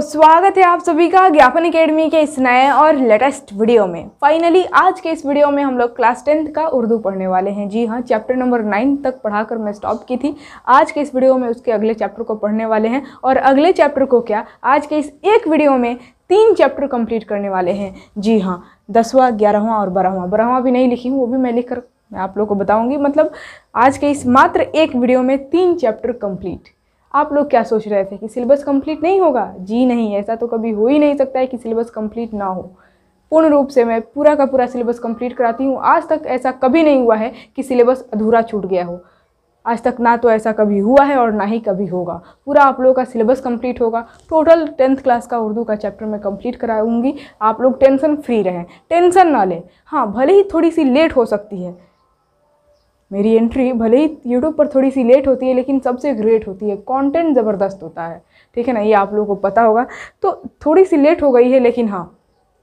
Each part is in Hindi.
स्वागत है आप सभी का ज्ञापन एकेडमी के इस नए और लेटेस्ट वीडियो में फाइनली आज के इस वीडियो में हम लोग क्लास टेंथ का उर्दू पढ़ने वाले हैं जी हाँ चैप्टर नंबर नाइन तक पढ़ाकर मैं स्टॉप की थी आज के इस वीडियो में उसके अगले चैप्टर को पढ़ने वाले हैं और अगले चैप्टर को क्या आज के इस एक वीडियो में तीन चैप्टर कंप्लीट करने वाले हैं जी हाँ दसवां ग्यारहवां और बारहवां बारहवां भी नहीं लिखी हूँ वो भी मैं लिख मैं आप लोग को बताऊँगी मतलब आज के इस मात्र एक वीडियो में तीन चैप्टर कम्प्लीट आप लोग क्या सोच रहे थे कि सिलेबस कंप्लीट नहीं होगा जी नहीं ऐसा तो कभी हो ही नहीं सकता है कि सिलेबस कंप्लीट ना हो पूर्ण रूप से मैं पूरा का पूरा सिलेबस कंप्लीट कराती हूँ आज तक ऐसा कभी नहीं हुआ है कि सिलेबस अधूरा छूट गया हो आज तक ना तो ऐसा कभी हुआ है और ना ही कभी होगा पूरा आप लोगों का सिलेबस कंप्लीट होगा टोटल टेंथ क्लास का उर्दू का चैप्टर मैं कंप्लीट कराऊंगी आप लोग टेंशन फ्री रहें टेंशन ना लें हाँ भले ही थोड़ी सी लेट हो सकती है मेरी एंट्री भले ही यूट्यूब पर थोड़ी सी लेट होती है लेकिन सबसे ग्रेट होती है कंटेंट ज़बरदस्त होता है ठीक है ना ये आप लोगों को पता होगा तो थोड़ी सी लेट हो गई है लेकिन हाँ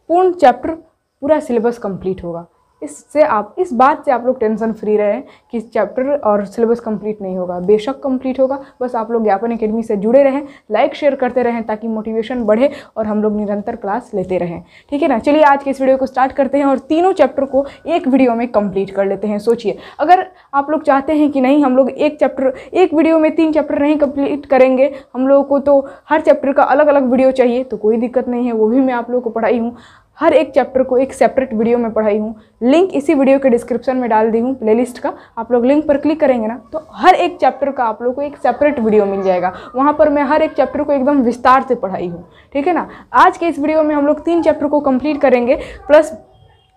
पूर्ण चैप्टर पूरा सिलेबस कंप्लीट होगा इससे आप इस बात से आप लोग टेंशन फ्री रहें कि चैप्टर और सिलेबस कंप्लीट नहीं होगा बेशक कंप्लीट होगा बस आप लोग ज्ञापन अकेडमी से जुड़े रहें लाइक शेयर करते रहें ताकि मोटिवेशन बढ़े और हम लोग निरंतर क्लास लेते रहें ठीक है ना चलिए आज के इस वीडियो को स्टार्ट करते हैं और तीनों चैप्टर को एक वीडियो में कम्प्लीट कर लेते हैं सोचिए अगर आप लोग चाहते हैं कि नहीं हम लोग एक चैप्टर एक वीडियो में तीन चैप्टर नहीं कम्प्लीट करेंगे हम लोगों को तो हर चैप्टर का अलग अलग वीडियो चाहिए तो कोई दिक्कत नहीं है वो भी मैं आप लोगों को पढ़ाई हूँ हर एक चैप्टर को एक सेपरेट वीडियो में पढ़ाई हूँ लिंक इसी वीडियो के डिस्क्रिप्शन में डाल दी हूँ प्लेलिस्ट का आप लोग लिंक पर क्लिक करेंगे ना तो हर एक चैप्टर का आप लोग को एक सेपरेट वीडियो मिल जाएगा वहाँ पर मैं हर एक चैप्टर को एकदम विस्तार से पढ़ाई हूँ ठीक है ना आज के इस वीडियो में हम लोग तीन चैप्टर को कम्प्लीट करेंगे प्लस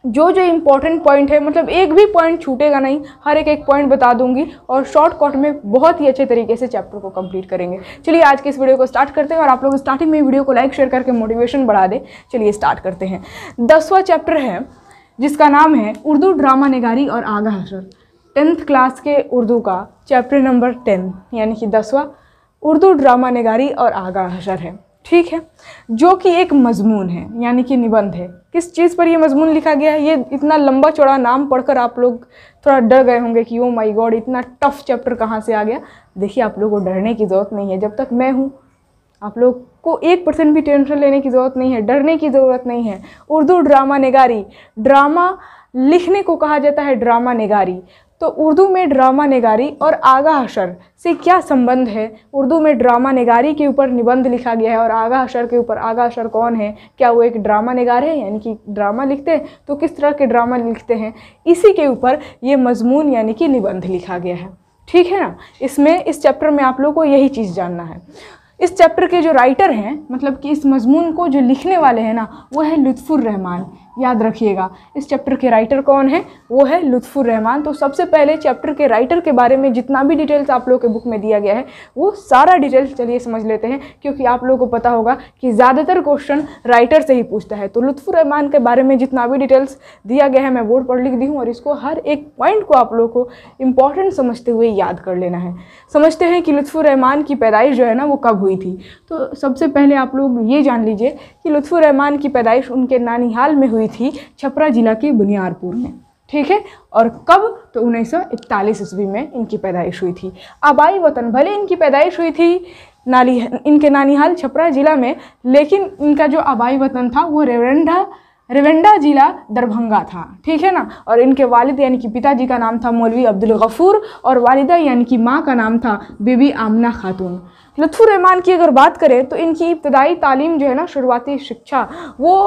जो जो इम्पोर्टेंट पॉइंट है मतलब एक भी पॉइंट छूटेगा नहीं हर एक एक पॉइंट बता दूंगी और शॉर्ट कट में बहुत ही अच्छे तरीके से चैप्टर को कंप्लीट करेंगे चलिए आज के इस वीडियो को स्टार्ट करते हैं और आप लोग स्टार्टिंग में वीडियो को लाइक शेयर करके मोटिवेशन बढ़ा दें चलिए स्टार्ट करते हैं दसवा चैप्टर है जिसका नाम है उर्दू ड्रामा निगारी और आगा हसर टेंथ क्लास के उर्दू का चैप्टर नंबर टेन यानी कि दसवा उर्दू ड्रामा निगारी और आगा हसर है ठीक है जो कि एक मजमून है यानी कि निबंध है किस चीज़ पर यह मजमून लिखा गया है ये इतना लंबा चौड़ा नाम पढ़कर आप लोग थोड़ा डर गए होंगे कि ओ माय गॉड इतना टफ चैप्टर कहाँ से आ गया देखिए आप लोगों को डरने की ज़रूरत नहीं है जब तक मैं हूँ आप लोग को एक परसेंट भी टेंशन लेने की ज़रूरत नहीं है डरने की ज़रूरत नहीं है उर्दू ड्रामा निगारी ड्रामा लिखने को कहा जाता है ड्रामा निगारी तो उर्दू में ड्रामा निगारी और आगा अशर से क्या संबंध है उर्दू में ड्रामा निगारी के ऊपर निबंध लिखा गया है और आगा अशर के ऊपर आगा अशर कौन है क्या वो एक ड्रामा निगार है यानी कि ड्रामा लिखते हैं तो किस तरह के ड्रामा लिखते हैं इसी के ऊपर ये मजमून यानी कि निबंध लिखा गया है ठीक है ना इसमें इस चैप्टर में आप लोग को यही चीज़ जानना है इस चैप्टर के जो राइटर हैं मतलब कि इस मजमून को जो लिखने वाले हैं ना वो है लुत्फ़ुर रहमान याद रखिएगा इस चैप्टर के राइटर कौन है वो है लुत्फुर रहमान तो सबसे पहले चैप्टर के राइटर के बारे में जितना भी डिटेल्स आप लोगों के बुक में दिया गया है वो सारा डिटेल्स चलिए समझ लेते हैं क्योंकि आप लोगों को पता होगा कि ज़्यादातर क्वेश्चन राइटर से ही पूछता है तो लुत्फुर रहमान के बारे में जितना भी डिटेल्स दिया गया है मैं बोर्ड पर लिख दी हूँ और इसको हर एक पॉइंट को आप लोग को इम्पॉर्टेंट समझते हुए याद कर लेना है समझते हैं कि लुत्फुर रहमान की पैदाइश जो है ना वो कब हुई थी तो सबसे पहले आप लोग ये जान लीजिए कि लुत्फुर रहमान की पैदाइश उनके हाल में हुई हुई थी छपरा जिला के बुनियारपुर में ठीक है और कब तो उन्नीस सौ ईस्वी में इनकी पैदाइश हुई थी आबाई वतन भले इनकी पैदाइश हुई थी नाली इनके नानीहाल छपरा ज़िला में लेकिन इनका जो आबाई वतन था वो रेवरेंडा रेवेंडा ज़िला दरभंगा था ठीक है ना और इनके वालिद यानी कि पिताजी का नाम था मौलवी अब्दुल गफ़ूर और वालिदा यानी कि माँ का नाम था बीबी आमना खातून लुत्फ़ुर रहमान की अगर बात करें तो इनकी इब्तदाई तालीम जो है ना शुरुआती शिक्षा वो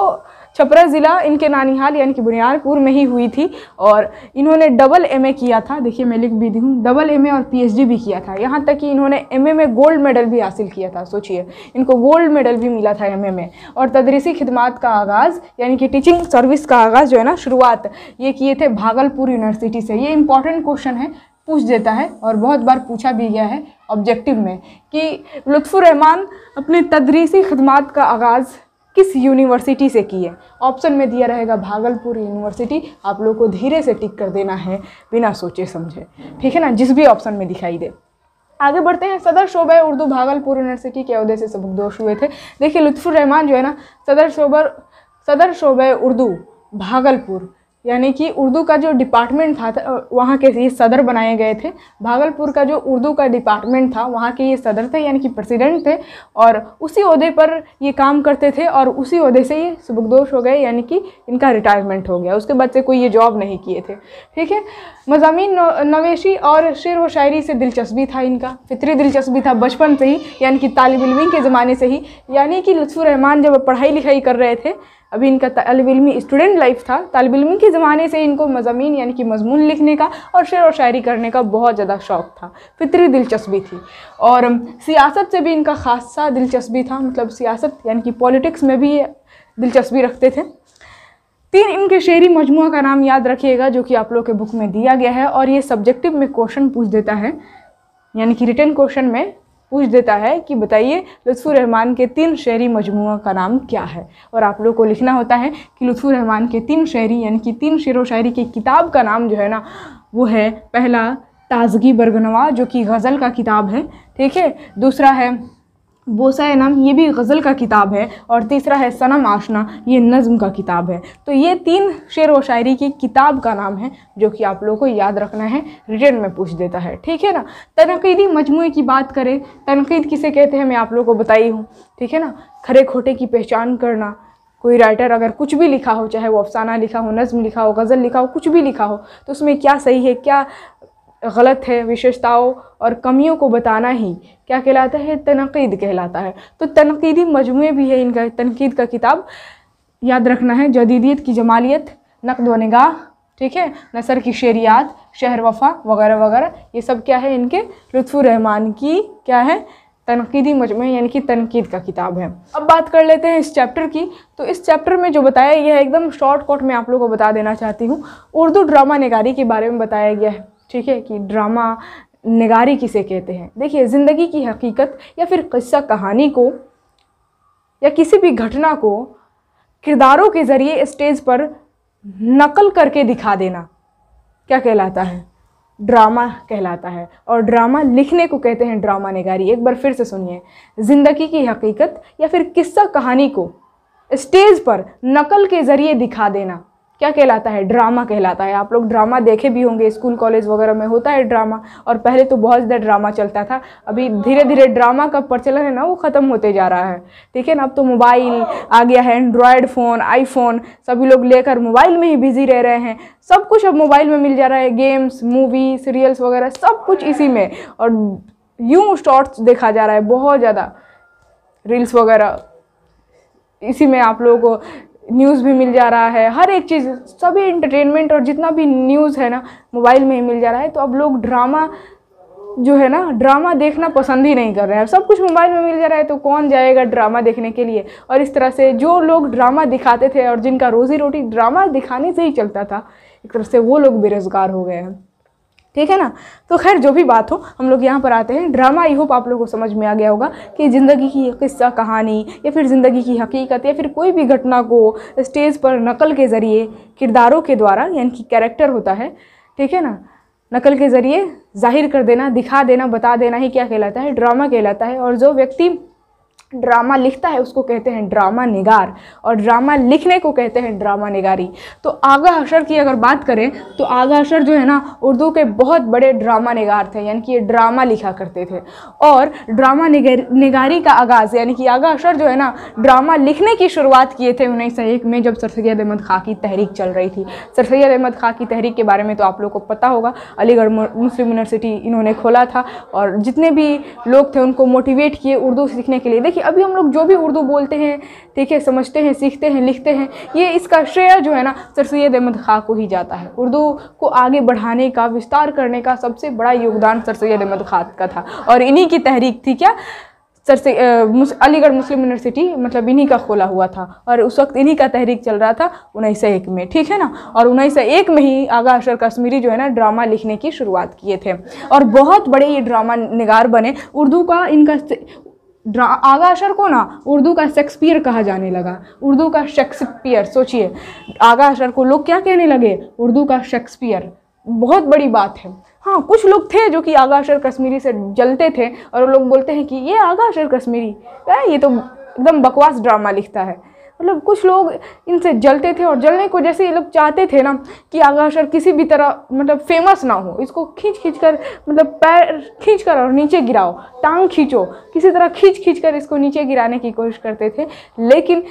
छपरा ज़िला इनके नानिहाल यानी कि बुनियादपुर में ही हुई थी और इन्होंने डबल एमए किया था देखिए मैं लिख भी दी हूँ डबल एमए और पीएचडी भी किया था यहाँ तक कि इन्होंने एमए में गोल्ड मेडल भी हासिल किया था सोचिए इनको गोल्ड मेडल भी मिला था एम में और तदरीसी खिदमत का आगाज़ यानी कि टीचिंग सर्विस का आगाज़ जो है ना शुरुआत ये किए थे भागलपुर यूनिवर्सिटी से ये इंपॉर्टेंट क्वेश्चन है पूछ देता है और बहुत बार पूछा भी गया है ऑब्जेक्टिव में कि लुत्फ़ुर रहमान अपने तदरीसी खदमात का आगाज़ किस यूनिवर्सिटी से की है ऑप्शन में दिया रहेगा भागलपुर यूनिवर्सिटी आप लोग को धीरे से टिक कर देना है बिना सोचे समझे ठीक है ना जिस भी ऑप्शन में दिखाई दे आगे बढ़ते हैं सदर शोबे उर्दू भागलपुर यूनिवर्सिटी के अहदे से सबकदोश हुए थे देखिए लुत्फुर रहमान जो है ना सदर शोबर सदर शोबे उर्दू भागलपुर यानी कि उर्दू का जो डिपार्टमेंट था वहाँ के ये सदर बनाए गए थे भागलपुर का जो उर्दू का डिपार्टमेंट था वहाँ के ये सदर थे यानी कि प्रेसिडेंट थे और उसी अहदे पर ये काम करते थे और उसी अहदे से ये सुबकदोश हो गए यानी कि इनका रिटायरमेंट हो गया उसके बाद से कोई ये जॉब नहीं किए थे ठीक है मजामी नवेशी और शेर व शायरी से दिलचस्पी था इनका फितरी दिलचस्पी था बचपन से ही यानी कि तालब के ज़माने से ही यानी कि लुत्फ़ुर रहमान जब पढ़ाई लिखाई कर रहे थे अभी इनका तलबिली स्टूडेंट लाइफ था इलमी के ज़माने से इनको मजामी यानी कि मजमून लिखने का और शेर और शायरी करने का बहुत ज़्यादा शौक़ था फितरी दिलचस्पी थी और सियासत से भी इनका खासा दिलचस्पी था मतलब सियासत यानी कि पॉलिटिक्स में भी दिलचस्पी रखते थे तीन इनके शेरी मजमू का नाम याद रखिएगा जो कि आप लोग के बुक में दिया गया है और ये सब्जेक्टिव में क्वेश्चन पूछ देता है यानी कि रिटर्न क्वेश्चन में पूछ देता है कि बताइए रहमान के तीन शहरी मजमू का नाम क्या है और आप लोग को लिखना होता है कि रहमान के तीन शहरी यानी कि तीन शेर व शायरी की किताब का नाम जो है ना वो है पहला ताजगी बरगनवा जो कि गज़ल का किताब है ठीक है दूसरा है बोसा नाम ये भी गज़ल का किताब है और तीसरा है सनम आशना ये नज़म का किताब है तो ये तीन शेर व शायरी की किताब का नाम है जो कि आप लोगों को याद रखना है रिटर्न में पूछ देता है ठीक है ना तनकीदी मजमू की बात करें तनकीद किसे कहते हैं मैं आप लोगों को बताई हूँ ठीक है ना खरे खोटे की पहचान करना कोई राइटर अगर कुछ भी लिखा हो चाहे वो अफसाना लिखा हो नज़म लिखा हो गज़ल लिखा हो कुछ भी लिखा हो तो उसमें क्या सही है क्या गलत है विशेषताओं और कमियों को बताना ही क्या कहलाता है तनकीद कहलाता है तो तनकीदी मजमू भी है इनका तनकीद का किताब याद रखना है जदीदियत की जमालियत नकद व निगाह ठीक है नसर की शेरियात शहर वफ़ा वगैरह वगैरह ये सब क्या है इनके रहमान की क्या है तनकीदी मजमू यानी कि तनकीद का किताब है अब बात कर लेते हैं इस चैप्टर की तो इस चैप्टर में जो बताया गया है एकदम शॉर्ट कट में आप लोगों को बता देना चाहती हूँ उर्दू ड्रामा निगारी के बारे में बताया गया है ठीक है कि ड्रामा नगारी किसे कहते हैं देखिए ज़िंदगी की हकीकत या फिर किस्सा कहानी को या किसी भी घटना को किरदारों के ज़रिए स्टेज पर नकल करके दिखा देना क्या कहलाता है ड्रामा कहलाता है और ड्रामा लिखने को कहते हैं ड्रामा नगारी एक बार फिर से सुनिए ज़िंदगी की हकीकत या फिर किस्सा कहानी को स्टेज पर नकल के ज़रिए दिखा देना क्या कहलाता है ड्रामा कहलाता है आप लोग ड्रामा देखे भी होंगे स्कूल कॉलेज वगैरह में होता है ड्रामा और पहले तो बहुत ज़्यादा ड्रामा चलता था अभी धीरे धीरे ड्रामा का प्रचलन है ना वो ख़त्म होते जा रहा है ठीक है ना अब तो मोबाइल आ गया है एंड्रॉयड फ़ोन आईफोन सभी लोग लेकर मोबाइल में ही बिज़ी रह रहे हैं सब कुछ अब मोबाइल में मिल जा रहा है गेम्स मूवी सीरियल्स वगैरह सब कुछ इसी में और यूँ शॉर्ट्स देखा जा रहा है बहुत ज़्यादा रील्स वगैरह इसी में आप लोगों को न्यूज़ भी मिल जा रहा है हर एक चीज़ सभी इंटरटेनमेंट और जितना भी न्यूज़ है ना मोबाइल में ही मिल जा रहा है तो अब लोग ड्रामा जो है ना ड्रामा देखना पसंद ही नहीं कर रहे हैं सब कुछ मोबाइल में मिल जा रहा है तो कौन जाएगा ड्रामा देखने के लिए और इस तरह से जो लोग ड्रामा दिखाते थे और जिनका रोज़ी रोटी ड्रामा दिखाने से ही चलता था एक तरह से वो लोग बेरोज़गार हो गए हैं ठीक है ना तो खैर जो भी बात हो हम लोग यहाँ पर आते हैं ड्रामा आई होप आप लोगों को समझ में आ गया होगा कि ज़िंदगी की किस्सा कहानी या फिर ज़िंदगी की हकीकत या फिर कोई भी घटना को स्टेज पर नकल के ज़रिए किरदारों के द्वारा यानी कि कैरेक्टर होता है ठीक है ना नकल के ज़रिए जाहिर कर देना दिखा देना बता देना ही क्या कहलाता है ड्रामा कहलाता है और जो व्यक्ति ड्रामा लिखता है उसको कहते हैं ड्रामा निगार और ड्रामा लिखने को कहते हैं ड्रामा निगारी तो आगा अशर की अगर बात करें तो आगा अशर जो है ना उर्दू के बहुत बड़े ड्रामा निगार थे यानी कि ये ड्रामा लिखा करते थे और ड्रामा निगारी का आगाज़ यानी कि आगा अशर जो है ना ड्रामा लिखने की शुरुआत किए थे उन्नीस सौ एक में जब सर सैद अहमद खां की तहरीक चल रही थी सर सैद अहमद खां की तहरीक के बारे में तो आप लोग को पता होगा अलीगढ़ मुस्लिम यूनिवर्सिटी इन्होंने खोला था और जितने भी लोग थे उनको मोटिवेट किए उर्दू सीखने के लिए देखिए देखिए अभी हम लोग जो भी उर्दू बोलते हैं ठीक है समझते हैं सीखते हैं लिखते हैं ये इसका श्रेय जो है ना सर सैद अहमद ख़ा को ही जाता है उर्दू को आगे बढ़ाने का विस्तार करने का सबसे बड़ा योगदान सर सैद अहमद खा का था और इन्हीं की तहरीक थी क्या सर से अलीगढ़ मुस्लिम यूनिवर्सिटी मतलब इन्हीं का खोला हुआ था और उस वक्त इन्हीं का तहरीक चल रहा था उन्नीस सौ एक में ठीक है ना और उन्नीस सौ एक में ही आगा अशर कश्मीरी जो है ना ड्रामा लिखने की शुरुआत किए थे और बहुत बड़े ये ड्रामा निगार बने उर्दू का इनका ड्रा आगाशर को ना उर्दू का शेक्सपियर कहा जाने लगा उर्दू का शेक्सपियर सोचिए आगाशर को लोग क्या कहने लगे उर्दू का शेक्सपियर बहुत बड़ी बात है हाँ कुछ लोग थे जो कि आगाशर कश्मीरी से जलते थे और लोग बोलते हैं कि ये आगाशर कश्मीरी ये तो एकदम बकवास ड्रामा लिखता है मतलब कुछ लोग इनसे जलते थे और जलने को जैसे ये लोग चाहते थे ना कि आगा सर किसी भी तरह मतलब फेमस ना हो इसको खींच खींच कर मतलब पैर खींच कर और नीचे गिराओ टांग खींचो किसी तरह खींच खींच कर इसको नीचे गिराने की कोशिश करते थे लेकिन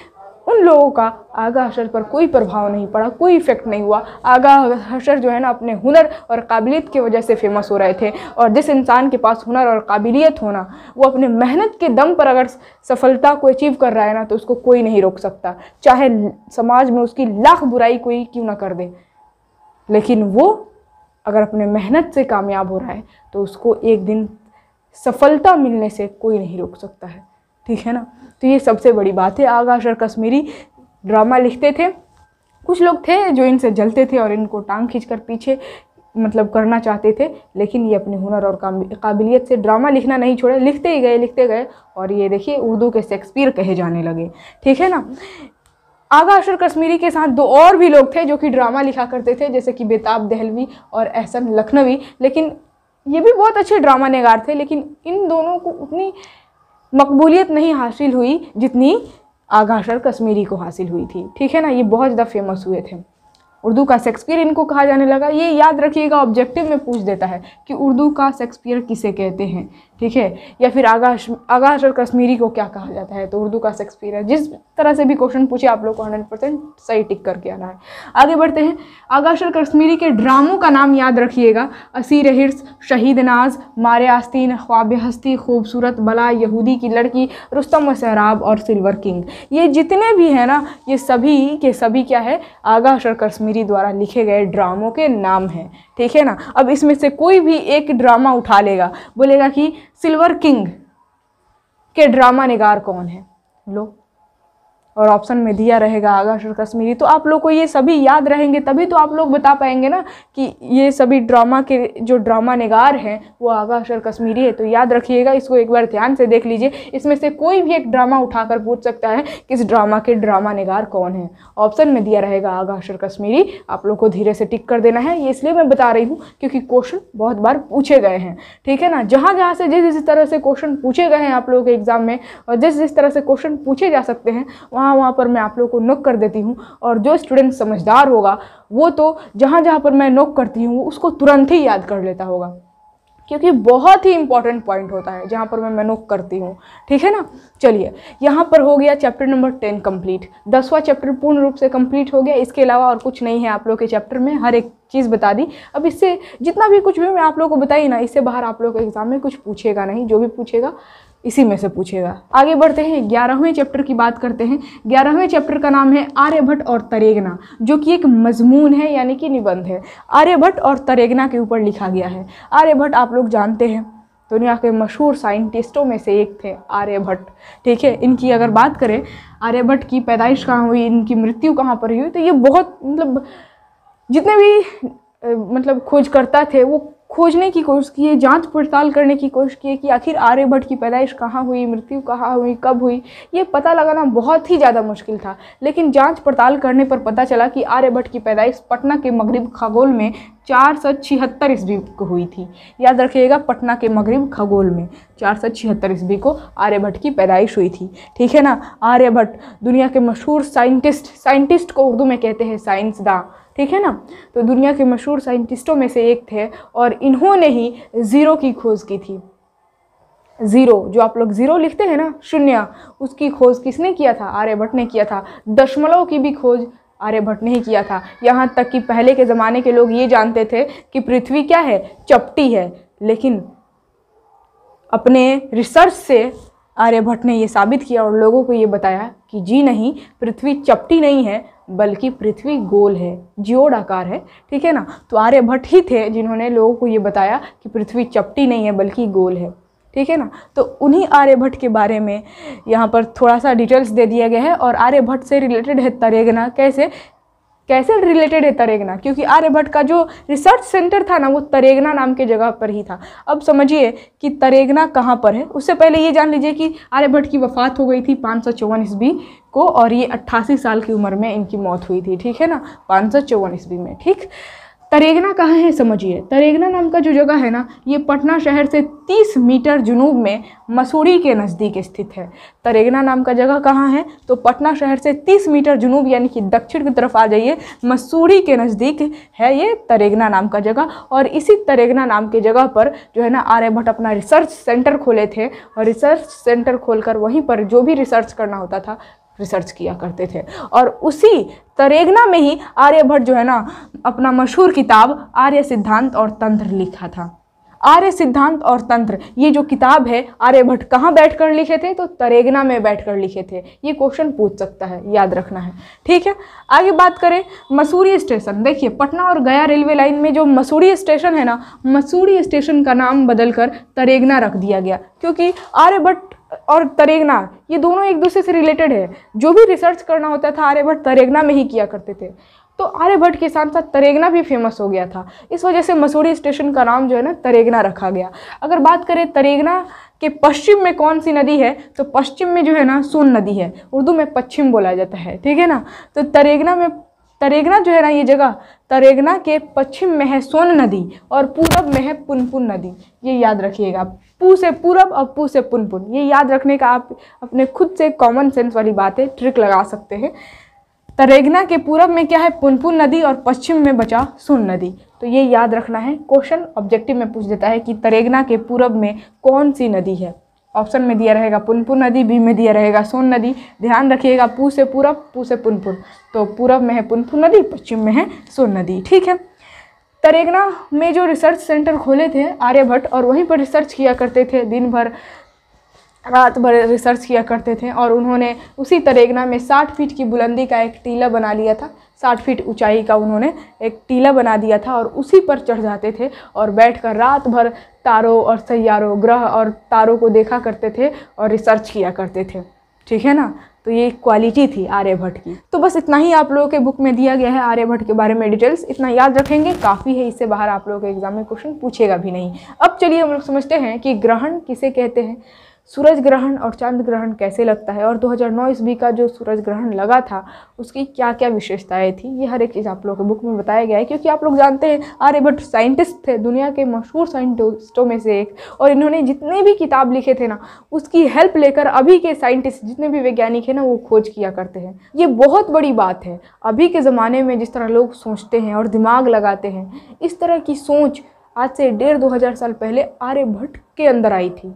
उन लोगों का आगा हशर पर कोई प्रभाव नहीं पड़ा कोई इफ़ेक्ट नहीं हुआ आगा हशर जो है ना अपने हुनर और काबिलियत की वजह से फेमस हो रहे थे और जिस इंसान के पास हुनर और काबिलियत होना वो अपने मेहनत के दम पर अगर सफलता को अचीव कर रहा है ना तो उसको कोई नहीं रोक सकता चाहे समाज में उसकी लाख बुराई कोई क्यों ना कर दे लेकिन वो अगर अपने मेहनत से कामयाब हो रहा है तो उसको एक दिन सफलता मिलने से कोई नहीं रोक सकता है ठीक है ना तो ये सबसे बड़ी बात है आगा अशर कश्मीरी ड्रामा लिखते थे कुछ लोग थे जो इनसे जलते थे और इनको टांग कर पीछे मतलब करना चाहते थे लेकिन ये अपने हुनर और काबिलियत से ड्रामा लिखना नहीं छोड़ा लिखते ही गए लिखते गए और ये देखिए उर्दू के शेक्सपियर कहे जाने लगे ठीक है ना आगा अशर कश्मीरी के साथ दो और भी लोग थे जो कि ड्रामा लिखा करते थे जैसे कि बेताब दहलवी और एहसन लखनवी लेकिन ये भी बहुत अच्छे ड्रामा नगार थे लेकिन इन दोनों को उतनी मकबूलियत नहीं हासिल हुई जितनी आगाशर कश्मीरी को हासिल हुई थी ठीक है ना ये बहुत ज़्यादा फेमस हुए थे उर्दू का शेक्सपियर इनको कहा जाने लगा ये याद रखिएगा ऑब्जेक्टिव में पूछ देता है कि उर्दू का शेक्सपियर किसे कहते हैं ठीक है या फिर आगाश आगाश और कश्मीरी को क्या कहा जाता है तो उर्दू का शेक्सपियर है जिस तरह से भी क्वेश्चन पूछे आप लोग को हंड्रेड परसेंट सही टिक करके आना है आगे बढ़ते हैं आगाश और कश्मीरी के ड्रामों का नाम याद रखिएगा असीर हिर्स शहीद नाज मारे आस्तीन ख्वाब हस्ती खूबसूरत बला यहूदी की लड़की रुस्तम सहराब और सिल्वर किंग ये जितने भी हैं ना ये सभी के सभी क्या है आगाश और कश्मीर कश्मीरी द्वारा लिखे गए ड्रामों के नाम हैं ठीक है ना अब इसमें से कोई भी एक ड्रामा उठा लेगा बोलेगा कि सिल्वर किंग के ड्रामा निगार कौन है लो और ऑप्शन में दिया रहेगा आगाश और कश्मीरी तो आप लोग को ये सभी याद रहेंगे तभी तो आप लोग बता पाएंगे ना कि ये सभी ड्रामा के जो ड्रामा निगार हैं वो आगाश और कश्मीरी है तो याद रखिएगा इसको एक बार ध्यान से देख लीजिए इसमें से कोई भी एक ड्रामा उठाकर पूछ सकता है कि इस ड्रामा के ड्रामा निगार कौन है ऑप्शन में दिया रहेगा आगाश और कश्मीरी आप लोग को धीरे से टिक कर देना है ये इसलिए मैं बता रही हूँ क्योंकि क्वेश्चन बहुत बार पूछे गए हैं ठीक है ना जहाँ जहाँ से जिस जिस तरह से क्वेश्चन पूछे गए हैं आप लोगों के एग्ज़ाम में और जिस जिस तरह से क्वेश्चन पूछे जा सकते हैं वहाँ वहाँ वहाँ पर मैं आप लोगों को नोक कर देती हूँ और जो स्टूडेंट समझदार होगा वो तो जहाँ जहाँ पर मैं नोक करती हूँ उसको तुरंत ही याद कर लेता होगा क्योंकि बहुत ही इंपॉर्टेंट पॉइंट होता है जहाँ पर मैं मेनोक करती हूँ ठीक है ना चलिए यहाँ पर हो गया चैप्टर नंबर टेन कंप्लीट दसवां चैप्टर पूर्ण रूप से कंप्लीट हो गया इसके अलावा और कुछ नहीं है आप लोग के चैप्टर में हर एक चीज़ बता दी अब इससे जितना भी कुछ भी मैं आप लोग को बताई ना इससे बाहर आप लोग के एग्ज़ाम में कुछ पूछेगा नहीं जो भी पूछेगा इसी में से पूछेगा आगे बढ़ते हैं ग्यारहवें चैप्टर की बात करते हैं ग्यारहवें चैप्टर का नाम है आर्यभट्ट और तरेगना जो कि एक मजमून है यानी कि निबंध है आर्यभट्ट और तरेगना के ऊपर लिखा गया है आर्यभट्ट आप लोग जानते हैं दुनिया के मशहूर साइंटिस्टों में से एक थे आर्यभट्ट ठीक है इनकी अगर बात करें आर्यभट्ट की पैदाइश कहाँ हुई इनकी मृत्यु कहाँ पर हुई तो ये बहुत मतलब जितने भी मतलब खोजकर्ता थे वो खोजने की कोशिश की है जांच पड़ताल करने की कोशिश की है कि आखिर आर्यभट्ट की पैदाइश कहाँ हुई मृत्यु कहाँ हुई कब हुई ये पता लगाना बहुत ही ज़्यादा मुश्किल था लेकिन जांच पड़ताल करने पर पता चला कि आर्यभट्ट की पैदाइश पटना के मगरब खगोल में चार सौ छिहत्तर ईस्वी को हुई थी याद रखिएगा पटना के मगरब खगोल में चार सौ छिहत्तर ईस्वी को आर्यभट्ट की पैदाइश हुई थी ठीक है ना आर्यभट्ट दुनिया के मशहूर साइंटिस्ट साइंटिस्ट को उर्दू में कहते हैं साइंसदा ठीक है ना तो दुनिया के मशहूर साइंटिस्टों में से एक थे और इन्होंने ही ज़ीरो की खोज की थी ज़ीरो जो आप लोग ज़ीरो लिखते हैं ना शून्य उसकी खोज किसने किया था आर्यभट्ट ने किया था दशमलव की भी खोज आर्यभट्ट ने ही किया था यहाँ तक कि पहले के ज़माने के लोग ये जानते थे कि पृथ्वी क्या है चपटी है लेकिन अपने रिसर्च से आर्यभट्ट ने ये साबित किया और लोगों को ये बताया कि जी नहीं पृथ्वी चपटी नहीं है बल्कि पृथ्वी गोल है जियोड आकार है ठीक है ना तो आर्यभट्ट ही थे जिन्होंने लोगों को ये बताया कि पृथ्वी चपटी नहीं है बल्कि गोल है ठीक है ना तो उन्हीं आर्यभट्ट के बारे में यहाँ पर थोड़ा सा डिटेल्स दे दिया गया है और आर्यभट्ट से रिलेटेड है तरेगना कैसे कैसे रिलेटेड है तरेगना क्योंकि आर्यभट्ट का जो रिसर्च सेंटर था ना वो तरेगना नाम के जगह पर ही था अब समझिए कि तरेगना कहाँ पर है उससे पहले ये जान लीजिए कि आर्यभट्ट की वफ़ात हो गई थी पाँच सौ चौवन ईस्वी को और ये अट्ठासी साल की उम्र में इनकी मौत हुई थी ठीक है ना पाँच सौ चौवन ईस्वी में ठीक तरेगना कहाँ है समझिए तरेगना नाम का जो जगह है ना ये पटना शहर से 30 मीटर जुनूब में मसूरी के नज़दीक स्थित है तरेगना नाम का जगह कहाँ है तो पटना शहर से 30 मीटर जुनूब यानी कि दक्षिण की तरफ आ जाइए मसूरी के नज़दीक है ये तरेगना नाम का जगह और इसी तरेगना नाम के जगह पर जो है ना आर्यभट्ट अपना रिसर्च सेंटर खोले थे और रिसर्च सेंटर खोल वहीं पर जो भी रिसर्च करना होता था रिसर्च किया करते थे और उसी तरेगना में ही आर्यभट्ट जो है ना अपना मशहूर किताब आर्य सिद्धांत और तंत्र लिखा था आर्य सिद्धांत और तंत्र ये जो किताब है आर्यभट्ट कहाँ बैठ कर लिखे थे तो तरेगना में बैठ कर लिखे थे ये क्वेश्चन पूछ सकता है याद रखना है ठीक है आगे बात करें मसूरी स्टेशन देखिए पटना और गया रेलवे लाइन में जो मसूरी स्टेशन है ना मसूरी स्टेशन का नाम बदलकर तरेगना रख दिया गया क्योंकि आर्यभट्ट और तरेगना ये दोनों एक दूसरे से रिलेटेड है जो भी रिसर्च करना होता था आर्यभट्ट तरेगना में ही किया करते थे तो आर्यभट्ट के साथ साथ तरेगना भी फेमस हो गया था इस वजह से मसूरी स्टेशन का नाम जो है ना तरेगना रखा गया अगर बात करें तरेगना के पश्चिम में कौन सी नदी है तो पश्चिम में जो है ना सोन नदी है उर्दू में पश्चिम बोला जाता है ठीक है ना तो तरेगना में तरेगना जो है ना ये जगह तरेगना के पश्चिम में है सोन नदी और पूरब में है पुनपुन नदी ये याद रखिएगा पू से पूरब और पू से पुनपुन ये याद रखने का आप अपने खुद से कॉमन सेंस वाली बातें ट्रिक लगा सकते हैं तरेगना के पूरब में क्या है पुनपुन नदी और पश्चिम में बचा सुन नदी तो ये याद रखना है क्वेश्चन ऑब्जेक्टिव में पूछ देता है कि तरेगना के पूरब में कौन सी नदी है ऑप्शन में दिया रहेगा पुनपुन नदी बी में दिया रहेगा सोन नदी ध्यान रखिएगा पू से पूरब पू से पुनपुन तो पूरब में है पुनपुन नदी पश्चिम में है सोन नदी ठीक है तरेगना में जो रिसर्च सेंटर खोले थे आर्यभट्ट और वहीं पर रिसर्च किया करते थे दिन भर रात भर रिसर्च किया करते थे और उन्होंने उसी तरेगना में 60 फीट की बुलंदी का एक टीला बना लिया था 60 फीट ऊंचाई का उन्होंने एक टीला बना दिया था और उसी पर चढ़ जाते थे और बैठकर रात भर तारों और सैारों ग्रह और तारों को देखा करते थे और रिसर्च किया करते थे ठीक है ना तो ये क्वालिटी थी आर्यभट्ट की तो बस इतना ही आप लोगों के बुक में दिया गया है आर्यभट्ट के बारे में डिटेल्स इतना याद रखेंगे काफ़ी है इससे बाहर आप लोगों के एग्जाम में क्वेश्चन पूछेगा भी नहीं अब चलिए हम लोग समझते हैं कि ग्रहण किसे कहते हैं सूरज ग्रहण और चांद ग्रहण कैसे लगता है और 2009 ईस्वी का जो सूरज ग्रहण लगा था उसकी क्या क्या विशेषताएं थी ये हर एक चीज़ आप लोगों के बुक में बताया गया है क्योंकि आप लोग जानते हैं आर्यभट्ट साइंटिस्ट थे दुनिया के मशहूर साइंटिस्टों में से एक और इन्होंने जितने भी किताब लिखे थे ना उसकी हेल्प लेकर अभी के साइंटिस्ट जितने भी वैज्ञानिक हैं ना वो खोज किया करते हैं ये बहुत बड़ी बात है अभी के ज़माने में जिस तरह लोग सोचते हैं और दिमाग लगाते हैं इस तरह की सोच आज से डेढ़ दो हज़ार साल पहले आर्यभट्ट के अंदर आई थी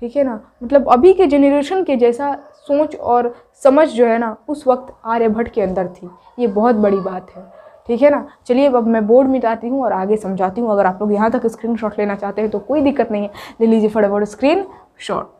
ठीक है ना मतलब अभी के जेनरेशन के जैसा सोच और समझ जो है ना उस वक्त आर्यभट्ट के अंदर थी ये बहुत बड़ी बात है ठीक है ना चलिए अब मैं बोर्ड मिटाती हूँ और आगे समझाती हूँ अगर आप लोग यहाँ तक स्क्रीन शॉट लेना चाहते हैं तो कोई दिक्कत नहीं है ले लीजिए फटाफट स्क्रीन शॉट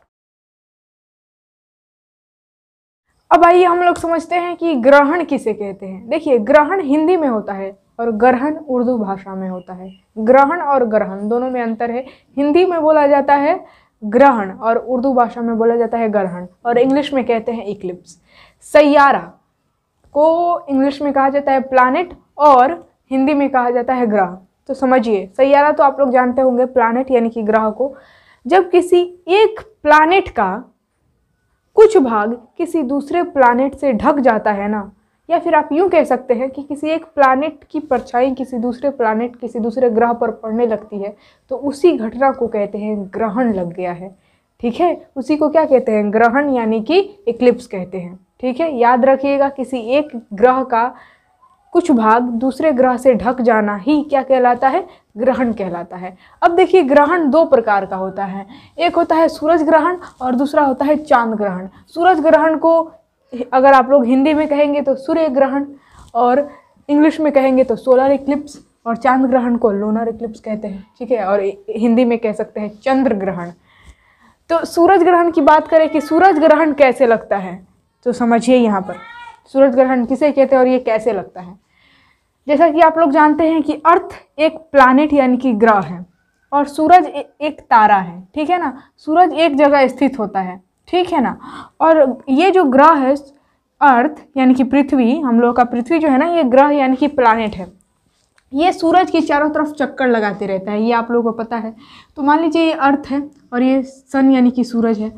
अब आइए हम लोग समझते हैं कि ग्रहण किसे कहते हैं देखिए ग्रहण हिंदी में होता है और ग्रहण उर्दू भाषा में होता है ग्रहण और ग्रहण दोनों में अंतर है हिंदी में बोला जाता है ग्रहण और उर्दू भाषा में बोला जाता है ग्रहण और इंग्लिश में कहते हैं इक्लिप्स सैारा को इंग्लिश में कहा जाता है प्लानट और हिंदी में कहा जाता है ग्रह तो समझिए सैारा तो आप लोग जानते होंगे प्लानट यानी कि ग्रह को जब किसी एक प्लानट का कुछ भाग किसी दूसरे प्लानट से ढक जाता है ना या फिर आप यूँ कह सकते हैं कि किसी एक प्लानट की परछाई किसी दूसरे प्लानट किसी दूसरे ग्रह पर पड़ने लगती है तो उसी घटना को कहते हैं ग्रहण लग गया है ठीक है उसी को क्या कहते हैं ग्रहण यानी कि इक्लिप्स कहते हैं ठीक है याद रखिएगा किसी एक ग्रह का कुछ भाग दूसरे ग्रह से ढक जाना ही क्या कहलाता है ग्रहण कहलाता है अब देखिए ग्रहण दो प्रकार का होता है एक होता है सूरज ग्रहण और दूसरा होता है चांद ग्रहण सूरज ग्रहण को अगर आप लोग हिंदी में कहेंगे तो सूर्य ग्रहण और इंग्लिश में कहेंगे तो सोलर इक्लिप्स और चांद ग्रहण को लोनर इक्लिप्स कहते हैं ठीक है और हिंदी में कह सकते हैं चंद्र ग्रहण तो सूरज ग्रहण की बात करें कि सूरज ग्रहण कैसे लगता है तो समझिए यहाँ पर सूरज ग्रहण किसे कहते हैं और ये कैसे लगता है जैसा कि आप लोग जानते हैं कि अर्थ एक प्लानिट यानी कि ग्रह है और सूरज एक तारा है ठीक है ना सूरज एक जगह स्थित होता है ठीक है ना और ये जो ग्रह है अर्थ यानी कि पृथ्वी हम लोग का पृथ्वी जो है ना ये ग्रह यानी कि प्लानट है ये सूरज के चारों तरफ चक्कर लगाते रहता है ये आप लोगों को पता है तो मान लीजिए ये अर्थ है और ये सन यानी कि सूरज है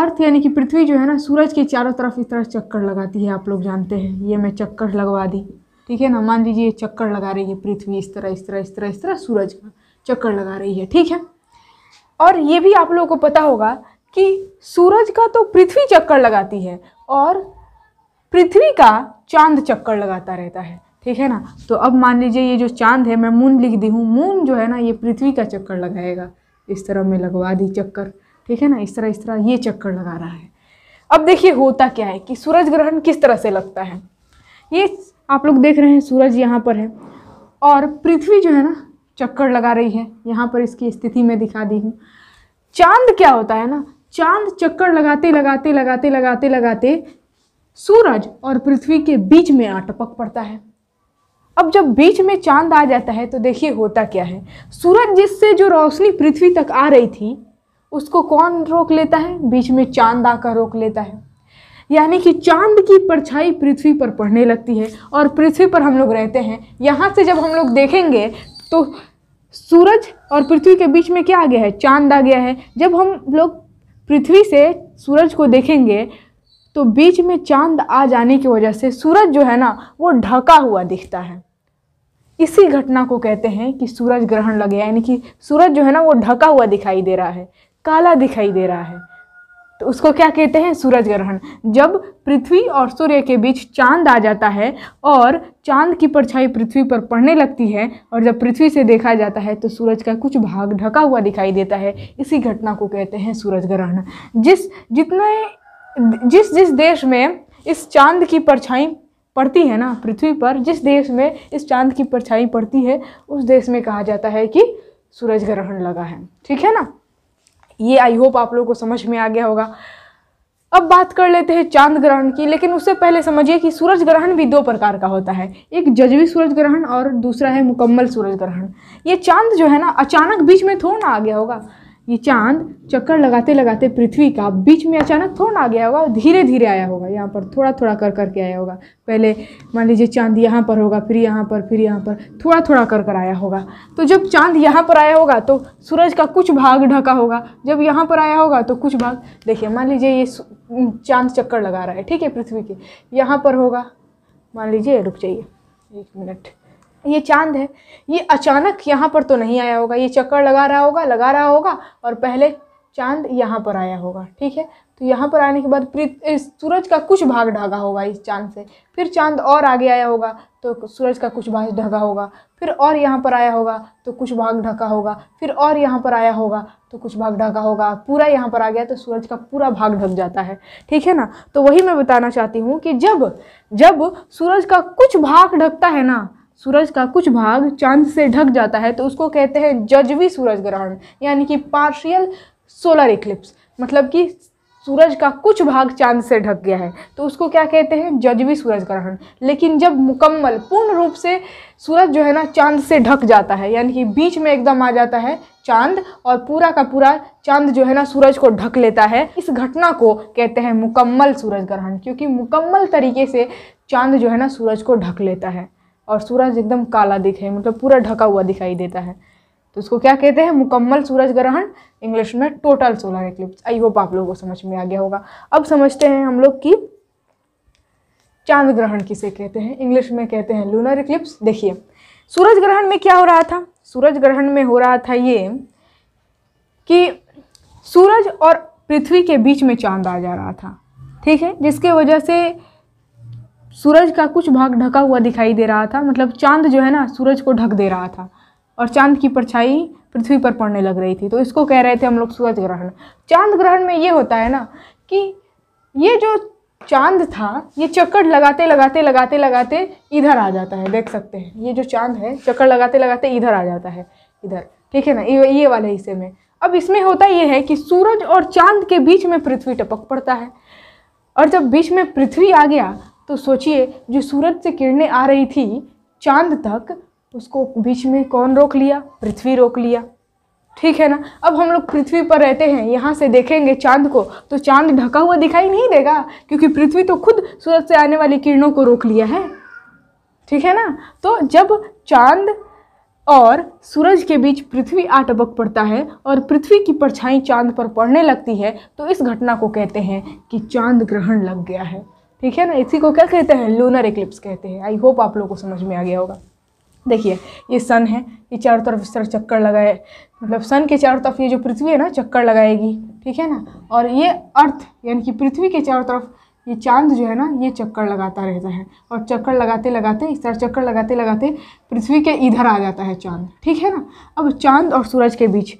अर्थ यानी कि पृथ्वी जो है ना सूरज के चारों तरफ इस तरह चक्कर लगाती है आप लोग जानते हैं ये मैं चक्कर लगवा दी ठीक है ना मान लीजिए ये चक्कर लगा रही है पृथ्वी इस तरह इस तरह इस तरह इस तरह सूरज का चक्कर लगा रही है ठीक है और ये भी आप लोगों को पता होगा कि सूरज का तो पृथ्वी चक्कर लगाती है और पृथ्वी का चांद चक्कर लगाता रहता है ठीक है ना तो अब मान लीजिए ये जो चांद है मैं मून लिख दी हूँ मून जो है ना ये पृथ्वी का चक्कर लगाएगा इस तरह मैं लगवा दी चक्कर ठीक है ना इस तरह इस तरह ये चक्कर लगा रहा है अब देखिए होता क्या है कि सूरज ग्रहण किस तरह से लगता है ये आप लोग देख रहे हैं सूरज यहाँ पर है और पृथ्वी जो है ना चक्कर लगा रही है यहाँ पर इसकी स्थिति में दिखा दी हूँ चांद क्या होता है ना चांद चक्कर लगाते लगाते लगाते लगाते लगाते सूरज और पृथ्वी के बीच में आ टपक पड़ता है अब जब बीच में चांद आ जाता है तो देखिए होता क्या है सूरज जिससे जो रोशनी पृथ्वी तक आ रही थी उसको कौन रोक लेता है बीच में चांद आकर रोक लेता है यानी कि चांद की परछाई पृथ्वी पर पड़ने लगती है और पृथ्वी पर हम लोग रहते हैं यहाँ से जब हम लोग देखेंगे तो सूरज और पृथ्वी के बीच में क्या आ गया है चांद आ गया है जब हम लोग पृथ्वी से सूरज को देखेंगे तो बीच में चांद आ जाने की वजह से सूरज जो है ना वो ढका हुआ दिखता है इसी घटना को कहते हैं कि सूरज ग्रहण लगे यानी कि सूरज जो है ना वो ढका हुआ दिखाई दे रहा है काला दिखाई दे रहा है तो उसको क्या कहते हैं सूरज ग्रहण जब पृथ्वी और सूर्य के बीच चांद आ जाता है और चांद की परछाई पृथ्वी पर पड़ने लगती है और जब पृथ्वी से देखा जाता है तो सूरज का कुछ भाग ढका हुआ दिखाई देता है इसी घटना को कहते हैं सूरज ग्रहण जिस जितने जिस जिस देश में इस चांद की परछाई पड़ती है ना पृथ्वी पर जिस देश में इस चांद की परछाई पड़ती है उस देश में कहा जाता है कि सूरज ग्रहण लगा है ठीक है ना ये आई होप आप लोगों को समझ में आ गया होगा अब बात कर लेते हैं चांद ग्रहण की लेकिन उससे पहले समझिए कि सूरज ग्रहण भी दो प्रकार का होता है एक जजवी सूरज ग्रहण और दूसरा है मुकम्मल सूरज ग्रहण ये चांद जो है ना अचानक बीच में थोड़ा ना आ गया होगा ये चांद चक्कर लगाते लगाते पृथ्वी का बीच में अचानक थोड़ा आ गया होगा और धीरे धीरे आया होगा यहाँ पर थोड़ा थोड़ा कर करके आया होगा पहले मान लीजिए चांद यहाँ पर होगा फिर यहाँ पर फिर यहाँ पर थोड़ा थोड़ा कर कर आया होगा तो जब चांद यहाँ पर आया होगा तो सूरज का कुछ भाग ढका होगा जब यहाँ पर आया होगा तो कुछ भाग देखिए मान लीजिए ये चांद चक्कर लगा रहा है ठीक है पृथ्वी के यहाँ पर होगा मान लीजिए रुक जाइए एक मिनट ये चांद है ये अचानक यहाँ पर तो नहीं आया होगा ये चक्कर लगा रहा होगा लगा रहा होगा और पहले चांद यहाँ पर आया होगा ठीक है तो यहाँ पर आने के बाद सूरज का कुछ भाग ढागा होगा इस चांद से फिर चांद और आगे आया होगा तो सूरज का कुछ भाग ढगा होगा फिर और यहाँ पर आया होगा तो कुछ भाग ढका होगा फिर और यहाँ पर आया होगा तो कुछ भाग ढका होगा पूरा यहाँ पर आ गया तो सूरज का पूरा भाग ढक जाता है ठीक है ना तो वही मैं बताना चाहती हूँ कि जब जब सूरज का कुछ भाग ढकता है ना सूरज का कुछ भाग चांद से ढक जाता है तो उसको कहते हैं जजवी सूरज ग्रहण यानी कि पार्शियल सोलर इक्लिप्स मतलब कि सूरज का कुछ भाग चांद से ढक गया है तो उसको क्या कहते हैं जजवी सूरज ग्रहण लेकिन जब मुकम्मल पूर्ण रूप से सूरज जो है ना चांद से ढक जाता है यानी कि बीच में एकदम आ जाता है चांद और पूरा का पूरा चांद जो है ना सूरज को ढक लेता है इस घटना को कहते हैं मुकम्मल सूरज ग्रहण क्योंकि मुकम्मल तरीके से चांद जो है ना सूरज को ढक लेता है और सूरज एकदम काला दिखे मतलब पूरा ढका हुआ दिखाई देता है तो इसको क्या कहते हैं मुकम्मल सूरज ग्रहण इंग्लिश में total solar eclipse I hope आप लोगों को समझ में आ गया होगा अब समझते हैं हम लोग कि चांद ग्रहण किसे कहते हैं इंग्लिश में कहते हैं लूनर इक्लिप्स देखिए सूरज ग्रहण में क्या हो रहा था सूरज ग्रहण में हो रहा था ये कि सूरज और पृथ्वी के बीच में चांद आ जा रहा था ठीक है जिसके वजह से सूरज का कुछ भाग ढका हुआ दिखाई दे रहा था मतलब चांद जो है ना सूरज को ढक दे रहा था और चांद की परछाई पृथ्वी पर पड़ने लग रही थी तो इसको कह रहे थे हम लोग सूरज ग्रहण चांद ग्रहण में ये होता है ना कि ये जो चांद था ये चक्कर लगाते लगाते लगाते लगाते इधर आ जाता है देख सकते हैं ये जो चांद है चक्कर लगाते लगाते इधर आ जाता है इधर ठीक है ना ये ये वाले हिस्से में अब इसमें होता ये है कि सूरज और चांद के बीच में पृथ्वी टपक पड़ता है और जब बीच में पृथ्वी आ गया तो सोचिए जो सूरज से किरणें आ रही थी चांद तक उसको बीच में कौन रोक लिया पृथ्वी रोक लिया ठीक है ना अब हम लोग पृथ्वी पर रहते हैं यहाँ से देखेंगे चांद को तो चांद ढका हुआ दिखाई नहीं देगा क्योंकि पृथ्वी तो खुद सूरज से आने वाली किरणों को रोक लिया है ठीक है ना तो जब चांद और सूरज के बीच पृथ्वी आ टबक पड़ता है और पृथ्वी की परछाई चांद पर पड़ने लगती है तो इस घटना को कहते हैं कि चांद ग्रहण लग गया है ठीक है ना इसी को क्या कहते हैं लूनर इक्लिप्स कहते हैं आई होप आप लोगों को समझ में आ गया होगा देखिए ये सन है ये चारों तरफ इस तरह चक्कर लगाए मतलब सन के चारों तरफ ये जो पृथ्वी है ना चक्कर लगाएगी ठीक है ना और ये अर्थ यानी कि पृथ्वी के चारों तरफ ये चांद जो है ना ये चक्कर लगाता रहता है और चक्कर लगाते लगाते इस तरह चक्कर लगाते लगाते पृथ्वी के इधर आ जाता है चांद ठीक है ना अब चांद और सूरज के बीच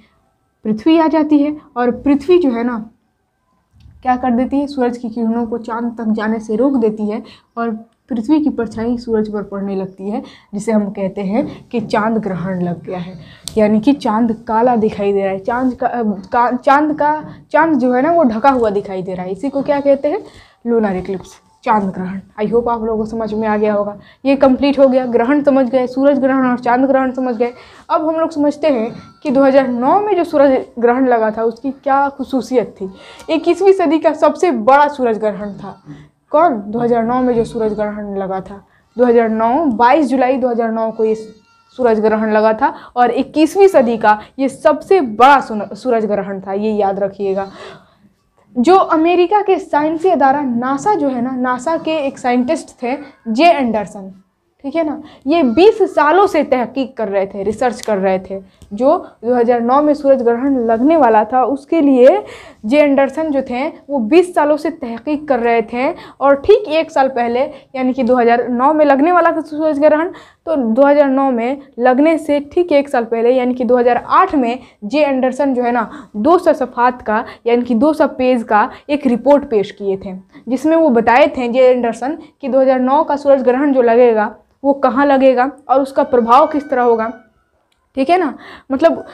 पृथ्वी आ जाती है और पृथ्वी जो है ना क्या कर देती है सूरज की किरणों को चांद तक जाने से रोक देती है और पृथ्वी की परछाई सूरज पर पड़ने लगती है जिसे हम कहते हैं कि चांद ग्रहण लग गया है यानी कि चांद काला दिखाई दे रहा है चांद का, का चांद का चांद जो है ना वो ढका हुआ दिखाई दे रहा है इसी को क्या कहते हैं लूनार इक्लिप्स चांद ग्रहण आई होप आप लोगों को समझ में आ गया होगा ये कंप्लीट हो गया ग्रहण समझ गए सूरज ग्रहण और चांद ग्रहण समझ गए अब हम लोग समझते हैं कि 2009 में जो सूरज ग्रहण लगा था उसकी क्या खसूसियत थी इक्कीसवीं सदी का सबसे बड़ा सूरज ग्रहण था कौन 2009 में जो सूरज ग्रहण लगा था 2009 22 जुलाई 2009 को ये सूरज ग्रहण लगा था और इक्कीसवीं सदी का ये सबसे बड़ा सूरज ग्रहण था ये याद रखिएगा जो अमेरिका के साइंसी अदारा नासा जो है ना नासा के एक साइंटिस्ट थे जे एंडरसन ठीक है ना ये 20 सालों से तहकीक कर रहे थे रिसर्च कर रहे थे जो 2009 में सूरज ग्रहण लगने वाला था उसके लिए जे एंडरसन जो थे वो 20 सालों से तहकीक कर रहे थे और ठीक एक साल पहले यानी कि 2009 में लगने वाला था सूरज ग्रहण तो 2009 में लगने से ठीक एक साल पहले यानी कि 2008 में जे एंडरसन जो है ना दो सौ सफ़ात का यानी कि दो सौ पेज का एक रिपोर्ट पेश किए थे जिसमें वो बताए थे जे एंडरसन कि 2009 का सूरज ग्रहण जो लगेगा वो कहाँ लगेगा और उसका प्रभाव किस तरह होगा ठीक है ना मतलब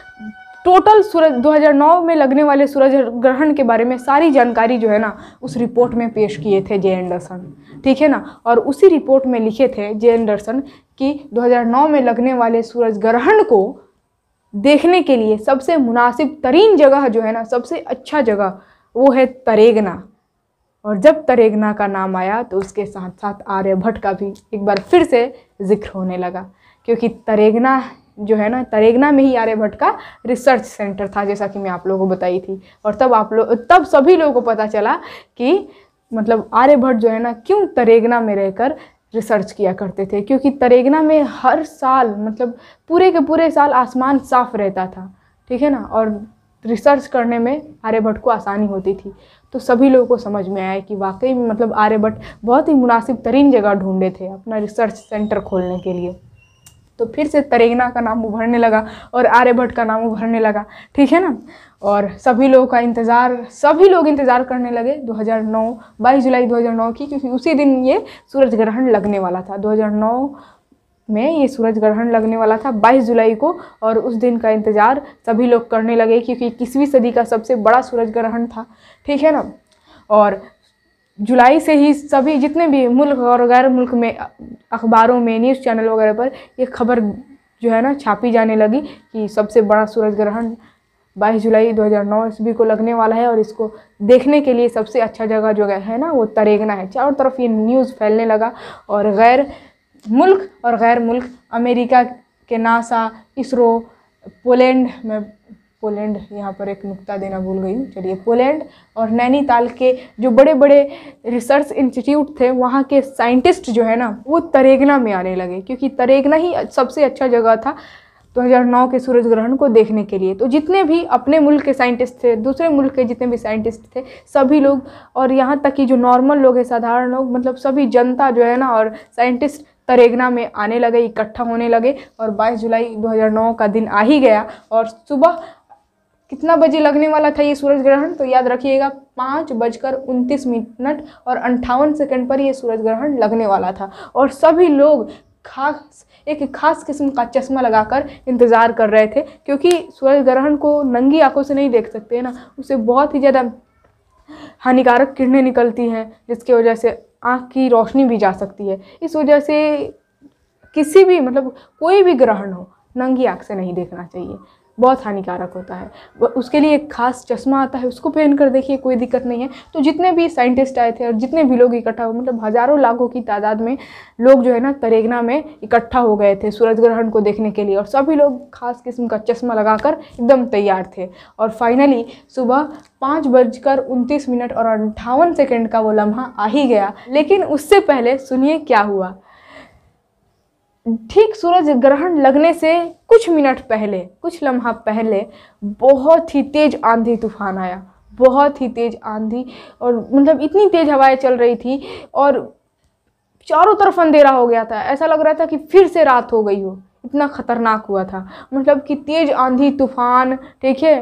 टोटल सूरज 2009 में लगने वाले सूरज ग्रहण के बारे में सारी जानकारी जो है ना उस रिपोर्ट में पेश किए थे जे एंडरसन ठीक है ना और उसी रिपोर्ट में लिखे थे जे एंडरसन कि 2009 में लगने वाले सूरज ग्रहण को देखने के लिए सबसे मुनासिब तरीन जगह जो है ना सबसे अच्छा जगह वो है तरेगना और जब तरेगना का नाम आया तो उसके साथ साथ आर्यभट्ट का भी एक बार फिर से जिक्र होने लगा क्योंकि तरेगना जो है ना तरेगना में ही आर्यभट्ट का रिसर्च सेंटर था जैसा कि मैं आप लोगों को बताई थी और तब आप लोग तब सभी लोगों को पता चला कि मतलब आर्यभट्ट जो है ना क्यों तरेगना में रहकर रिसर्च किया करते थे क्योंकि तरेगना में हर साल मतलब पूरे के पूरे साल आसमान साफ रहता था ठीक है ना और रिसर्च करने में आर्यभट्ट को आसानी होती थी तो सभी लोगों को समझ में आया कि वाकई मतलब आर्यभट्ट बहुत ही मुनासिब तरीन जगह ढूंढे थे अपना रिसर्च सेंटर खोलने के लिए तो फिर से तरेगना का नाम उभरने लगा और आर्यभट्ट का नाम उभरने लगा ठीक है ना और सभी लोगों का इंतज़ार सभी लोग इंतज़ार करने लगे 2009 22 जुलाई 2009 की क्योंकि उसी दिन ये सूरज ग्रहण लगने वाला था 2009 में ये सूरज ग्रहण लगने वाला था 22 जुलाई को और उस दिन का इंतज़ार सभी लोग करने लगे क्योंकि इक्कीसवीं सदी का सबसे बड़ा सूरज ग्रहण था ठीक है ना और जुलाई से ही सभी जितने भी मुल्क और गैर मुल्क में अखबारों में न्यूज़ चैनल वगैरह पर ये खबर जो है ना छापी जाने लगी कि सबसे बड़ा सूरज ग्रहण 22 जुलाई 2009 ईस्वी को लगने वाला है और इसको देखने के लिए सबसे अच्छा जगह जो है ना वो तरेगना है चारों तरफ ये न्यूज़ फैलने लगा और गैर मुल्क और गैर मुल्क अमेरिका के नासा इसरो पोलैंड में पोलैंड यहाँ पर एक नुकता देना भूल गई चलिए पोलैंड और नैनीताल के जो बड़े बड़े रिसर्च इंस्टीट्यूट थे वहाँ के साइंटिस्ट जो है ना वो तरेगना में आने लगे क्योंकि तरेगना ही सबसे अच्छा जगह था 2009 के सूरज ग्रहण को देखने के लिए तो जितने भी अपने मुल्क के साइंटिस्ट थे दूसरे मुल्क के जितने भी साइंटिस्ट थे सभी लोग और यहाँ तक कि जो नॉर्मल लोग हैं साधारण लोग मतलब सभी जनता जो है ना और साइंटिस्ट तरेगना में आने लगे इकट्ठा होने लगे और 22 जुलाई 2009 का दिन आ ही गया और सुबह कितना बजे लगने वाला था ये सूरज ग्रहण तो याद रखिएगा पाँच बजकर उनतीस मिनट और अंठावन सेकंड पर यह सूरज ग्रहण लगने वाला था और सभी लोग खास एक खास किस्म का चश्मा लगाकर इंतज़ार कर रहे थे क्योंकि सूरज ग्रहण को नंगी आंखों से नहीं देख सकते ना उसे बहुत ही ज़्यादा हानिकारक किरणें निकलती हैं जिसकी वजह से आँख की रोशनी भी जा सकती है इस वजह से किसी भी मतलब कोई भी ग्रहण हो नंगी आँख से नहीं देखना चाहिए बहुत हानिकारक होता है उसके लिए एक खास चश्मा आता है उसको पहन कर देखिए कोई दिक्कत नहीं है तो जितने भी साइंटिस्ट आए थे और जितने भी लोग इकट्ठा हुए मतलब हज़ारों लाखों की तादाद में लोग जो है ना तरेगना में इकट्ठा हो गए थे सूरज ग्रहण को देखने के लिए और सभी लोग खास किस्म का चश्मा लगाकर एकदम तैयार थे और फाइनली सुबह पाँच बजकर उनतीस मिनट और अंठावन सेकेंड का वो लम्हा आ ही गया लेकिन उससे पहले सुनिए क्या हुआ ठीक सूरज ग्रहण लगने से कुछ मिनट पहले कुछ लम्हा पहले बहुत ही तेज़ आंधी तूफान आया बहुत ही तेज़ आंधी और मतलब इतनी तेज़ हवाएं चल रही थी और चारों तरफ अंधेरा हो गया था ऐसा लग रहा था कि फिर से रात हो गई हो इतना ख़तरनाक हुआ था मतलब कि तेज़ आंधी तूफान ठीक है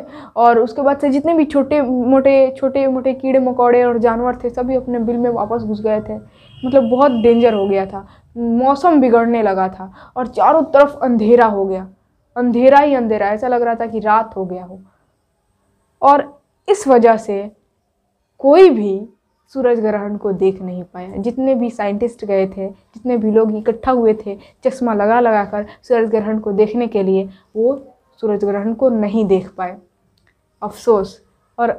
और उसके बाद से जितने भी छोटे मोटे छोटे मोटे कीड़े मकोड़े और जानवर थे सभी अपने बिल में वापस घुस गए थे मतलब बहुत डेंजर हो गया था मौसम बिगड़ने लगा था और चारों तरफ अंधेरा हो गया अंधेरा ही अंधेरा ऐसा लग रहा था कि रात हो गया हो और इस वजह से कोई भी सूरज ग्रहण को देख नहीं पाया जितने भी साइंटिस्ट गए थे जितने भी लोग इकट्ठा हुए थे चश्मा लगा लगा कर सूरज ग्रहण को देखने के लिए वो सूरज ग्रहण को नहीं देख पाए अफसोस और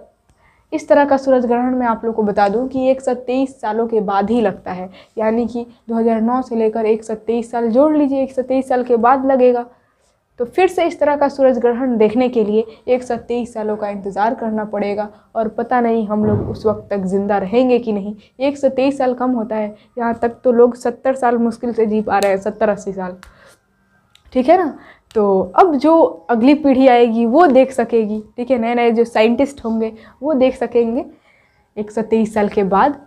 इस तरह का सूरज ग्रहण मैं आप लोग को बता दूं कि एक सौ तेईस सालों के बाद ही लगता है यानी कि 2009 से लेकर एक सौ तेईस साल जोड़ लीजिए एक सौ तेईस साल के बाद लगेगा तो फिर से इस तरह का सूरज ग्रहण देखने के लिए एक सौ तेईस सालों का इंतज़ार करना पड़ेगा और पता नहीं हम लोग उस वक्त तक ज़िंदा रहेंगे कि नहीं एक सौ तेईस साल कम होता है यहाँ तक तो लोग सत्तर साल मुश्किल से जी पा रहे हैं सत्तर अस्सी साल ठीक है ना तो अब जो अगली पीढ़ी आएगी वो देख सकेगी ठीक है नए नए जो साइंटिस्ट होंगे वो देख सकेंगे तेईस साल के बाद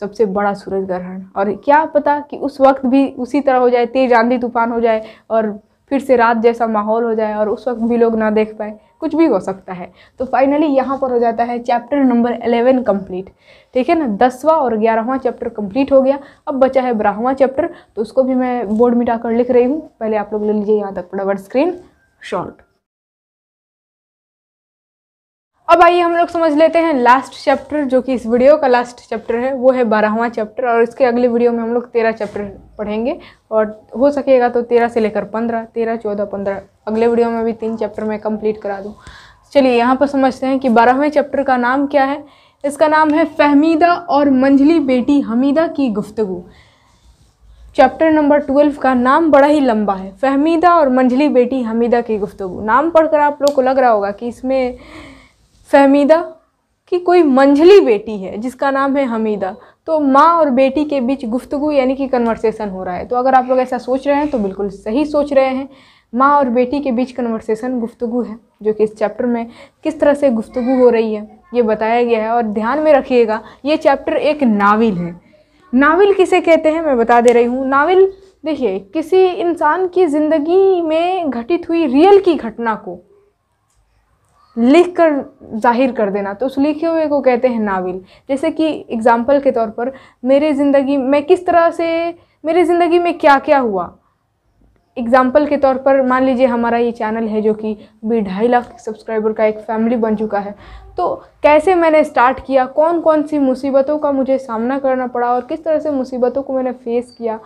सबसे बड़ा सूरज ग्रहण और क्या पता कि उस वक्त भी उसी तरह हो जाए तेज आंधी तूफान हो जाए और फिर से रात जैसा माहौल हो जाए और उस वक्त भी लोग ना देख पाए कुछ भी हो सकता है तो फाइनली यहाँ पर हो जाता है चैप्टर नंबर एलेवन कंप्लीट ठीक है ना दसवां और ग्यारहवां चैप्टर कंप्लीट हो गया अब बचा है बारहवां चैप्टर तो उसको भी मैं बोर्ड मिटा कर लिख रही हूँ पहले आप लोग ले लीजिए यहाँ तक वर्ड स्क्रीन शॉर्ट अब आइए हम लोग समझ लेते हैं लास्ट चैप्टर जो कि इस वीडियो का लास्ट चैप्टर है वो है बारहवां चैप्टर और इसके अगले वीडियो में हम लोग तेरह चैप्टर पढ़ेंगे और हो सकेगा तो तेरह से लेकर पंद्रह तेरह चौदह पंद्रह अगले वीडियो में भी तीन चैप्टर में कंप्लीट करा दूँ चलिए यहाँ पर समझते हैं कि बारहवें चैप्टर का नाम क्या है इसका नाम है फहमीदा और मंझली बेटी हमीदा की गुफ्तु चैप्टर नंबर ट्वेल्व का नाम बड़ा ही लंबा है फहमीदा और मंझली बेटी हमीदा की गुफ्तु नाम पढ़कर आप लोग को लग रहा होगा कि इसमें फहमीदा की कोई मंझली बेटी है जिसका नाम है हमीदा तो माँ और बेटी के बीच गुफ्तगु यानी कि कन्वर्सेशन हो रहा है तो अगर आप लोग ऐसा सोच रहे हैं तो बिल्कुल सही सोच रहे हैं माँ और बेटी के बीच कन्वर्सेशन गुफ्तगु है जो कि इस चैप्टर में किस तरह से गुफ्तगु हो रही है ये बताया गया है और ध्यान में रखिएगा ये चैप्टर एक नावल है नावल किसे कहते हैं मैं बता दे रही हूँ नावल देखिए किसी इंसान की ज़िंदगी में घटित हुई रियल की घटना को लिख कर जाहिर कर देना तो उस लिखे हुए को कहते हैं नाविल जैसे कि एग्ज़ाम्पल के तौर पर मेरे ज़िंदगी में किस तरह से मेरे ज़िंदगी में क्या क्या हुआ एग्ज़ाम्पल के तौर पर मान लीजिए हमारा ये चैनल है जो कि भी ढाई लाख सब्सक्राइबर का एक फैमिली बन चुका है तो कैसे मैंने स्टार्ट किया कौन कौन सी मुसीबतों का मुझे सामना करना पड़ा और किस तरह से मुसीबतों को मैंने फ़ेस किया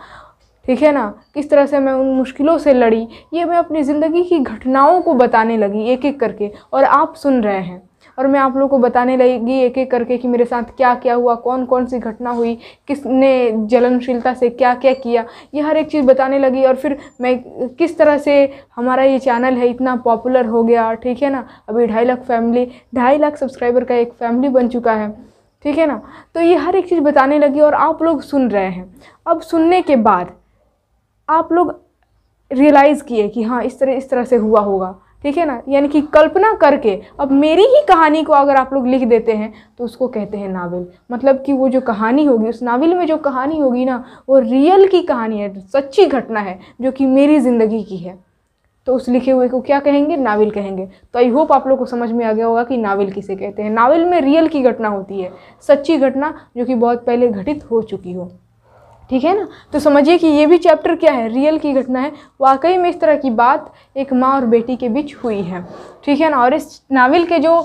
ठीक है ना किस तरह से मैं उन मुश्किलों से लड़ी ये मैं अपनी ज़िंदगी की घटनाओं को बताने लगी एक एक करके और आप सुन रहे हैं और मैं आप लोगों को बताने लगी एक एक करके कि मेरे साथ क्या क्या हुआ कौन कौन सी घटना हुई किसने जलनशीलता से क्या क्या किया ये हर एक चीज़ बताने लगी और फिर मैं किस तरह से हमारा ये चैनल है इतना पॉपुलर हो गया ठीक है ना अभी ढाई लाख फैमिली ढाई लाख सब्सक्राइबर का एक फैमिली बन चुका है ठीक है ना तो ये हर एक चीज़ बताने लगी और आप लोग सुन रहे हैं अब सुनने के बाद आप लोग रियलाइज़ किए कि हाँ इस तरह इस तरह से हुआ होगा ठीक है ना यानी कि कल्पना करके अब मेरी ही कहानी को अगर आप लोग लिख देते हैं तो उसको कहते हैं नावल मतलब कि वो जो कहानी होगी उस नावल में जो कहानी होगी ना वो रियल की कहानी है सच्ची घटना है जो कि मेरी ज़िंदगी की है तो उस लिखे हुए को क्या कहेंगे नावल कहेंगे तो आई होप आप लोग को समझ में आ गया होगा कि नावल किसे कहते हैं नावल में रियल की घटना होती है सच्ची घटना जो कि बहुत पहले घटित हो चुकी हो ठीक है ना तो समझिए कि ये भी चैप्टर क्या है रियल की घटना है वाकई में इस तरह की बात एक माँ और बेटी के बीच हुई है ठीक है ना और इस नावल के जो